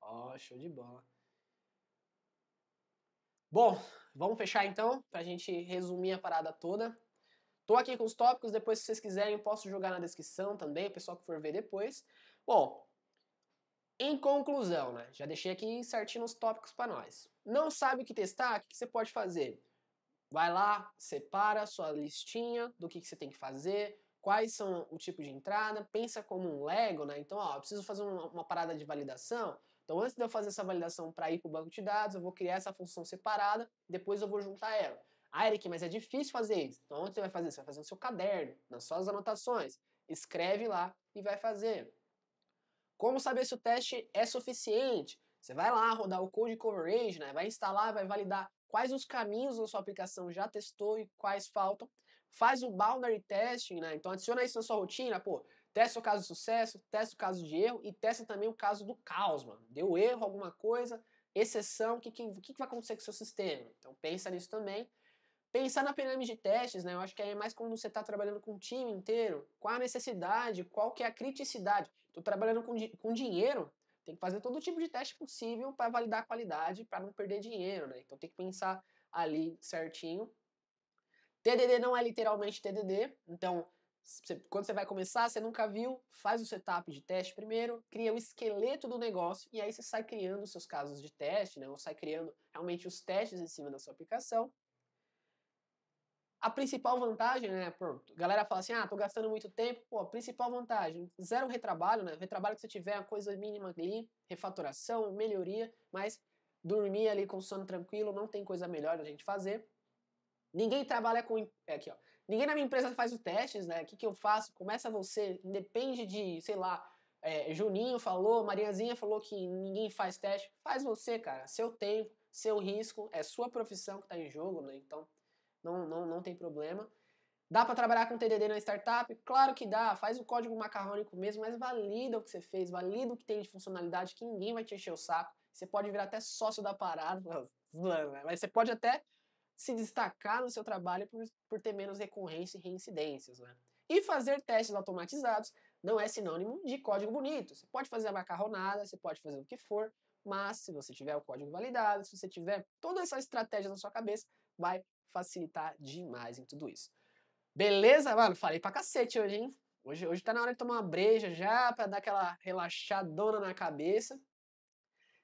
Speaker 1: Ó, oh, show de bola. Bom, vamos fechar então, pra gente resumir a parada toda. Tô aqui com os tópicos, depois se vocês quiserem posso jogar na descrição também, o pessoal que for ver depois. Bom, em conclusão, né? Já deixei aqui certinho os tópicos para nós. Não sabe o que testar? O que você pode fazer? Vai lá, separa sua listinha do que, que você tem que fazer, quais são o tipo de entrada, pensa como um Lego, né? Então, ó, eu preciso fazer uma, uma parada de validação. Então, antes de eu fazer essa validação para ir para o banco de dados, eu vou criar essa função separada, depois eu vou juntar ela. Ah, Eric, mas é difícil fazer isso. Então, onde você vai fazer? Você vai fazer no seu caderno, nas suas anotações. Escreve lá e vai fazer. Como saber se o teste é suficiente? Você vai lá rodar o code coverage, né? vai instalar, vai validar quais os caminhos a sua aplicação já testou e quais faltam. Faz o boundary testing, né? Então adiciona isso na sua rotina, pô, testa o caso de sucesso, testa o caso de erro e testa também o caso do caos, mano. Deu erro, alguma coisa, exceção, o que, que, que, vai acontecer com o seu sistema? Então pensa nisso também. Pensar na pirâmide de testes, né? Eu acho que aí é mais quando você está trabalhando com o time inteiro. Qual a necessidade? Qual que é a criticidade? Estou trabalhando com, com dinheiro, tem que fazer todo tipo de teste possível para validar a qualidade, para não perder dinheiro, né? Então tem que pensar ali certinho. TDD não é literalmente TDD, então quando você vai começar, você nunca viu, faz o setup de teste primeiro, cria o esqueleto do negócio e aí você sai criando os seus casos de teste, né? Ou sai criando realmente os testes em cima da sua aplicação a principal vantagem, né? a galera fala assim, ah, tô gastando muito tempo. Pô, a principal vantagem, zero retrabalho, né? Retrabalho que você tiver, a coisa mínima ali, refatoração, melhoria, mas dormir ali com sono tranquilo, não tem coisa melhor a gente fazer. Ninguém trabalha com. É aqui, ó. Ninguém na minha empresa faz os testes, né? O que, que eu faço? Começa você, depende de, sei lá, é, Juninho falou, Mariazinha falou que ninguém faz teste. Faz você, cara. Seu tempo, seu risco, é sua profissão que tá em jogo, né? Então não, não, não tem problema. Dá para trabalhar com TDD na startup? Claro que dá, faz o código macarrônico mesmo, mas valida o que você fez, valida o que tem de funcionalidade, que ninguém vai te encher o saco. Você pode virar até sócio da parada, né? mas você pode até se destacar no seu trabalho por, por ter menos recorrência e reincidências. Né? E fazer testes automatizados não é sinônimo de código bonito. Você pode fazer a macarronada, você pode fazer o que for, mas se você tiver o código validado, se você tiver toda essa estratégia na sua cabeça, vai facilitar demais em tudo isso. Beleza? Mano, falei pra cacete hoje, hein? Hoje, hoje tá na hora de tomar uma breja já, pra dar aquela relaxadona na cabeça.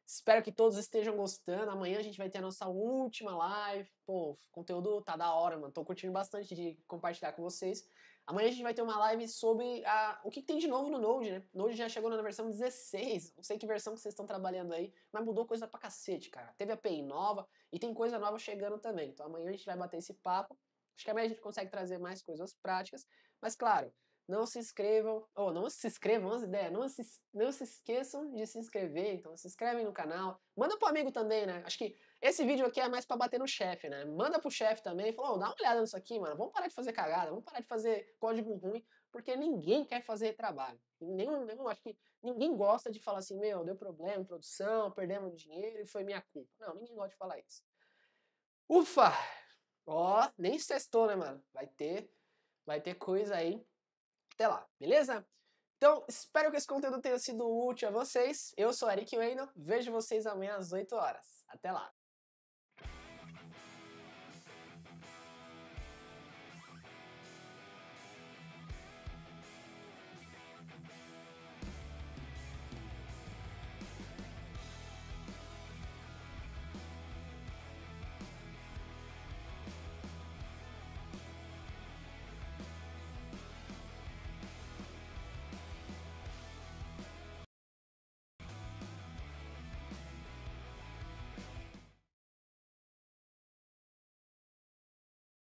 Speaker 1: Espero que todos estejam gostando. Amanhã a gente vai ter a nossa última live. Pô, conteúdo tá da hora, mano. Tô curtindo bastante de compartilhar com vocês. Amanhã a gente vai ter uma live sobre a, o que, tem de novo no Node, né? Node já chegou na versão 16, não sei que versão que vocês estão trabalhando aí, mas mudou coisa pra cacete, cara. Teve a API nova e tem coisa nova chegando também. Então amanhã a gente vai bater esse papo. Acho que amanhã a gente consegue trazer mais coisas práticas, mas claro, não se inscrevam, ou não se inscrevam, as ideias, não se, não se esqueçam de se inscrever, então se inscrevem no canal, manda pro amigo também, né? Acho que esse vídeo aqui é mais para bater no chefe, né? Manda pro chefe também, falou, oh, dá uma olhada nisso aqui, mano, vamos parar de fazer cagada, vamos parar de fazer código ruim, porque ninguém quer fazer trabalho. Nenhum, nenhum, acho que ninguém gosta de falar assim, meu, deu problema em produção, perdemos dinheiro e foi minha culpa. Não, ninguém gosta de falar isso. Ufa! Ó, nem sextou, né, mano? Vai ter, vai ter coisa aí. Até lá, beleza? Então, espero que esse conteúdo tenha sido útil a vocês. Eu sou Eric Weino, vejo vocês amanhã às 8 horas. Até lá!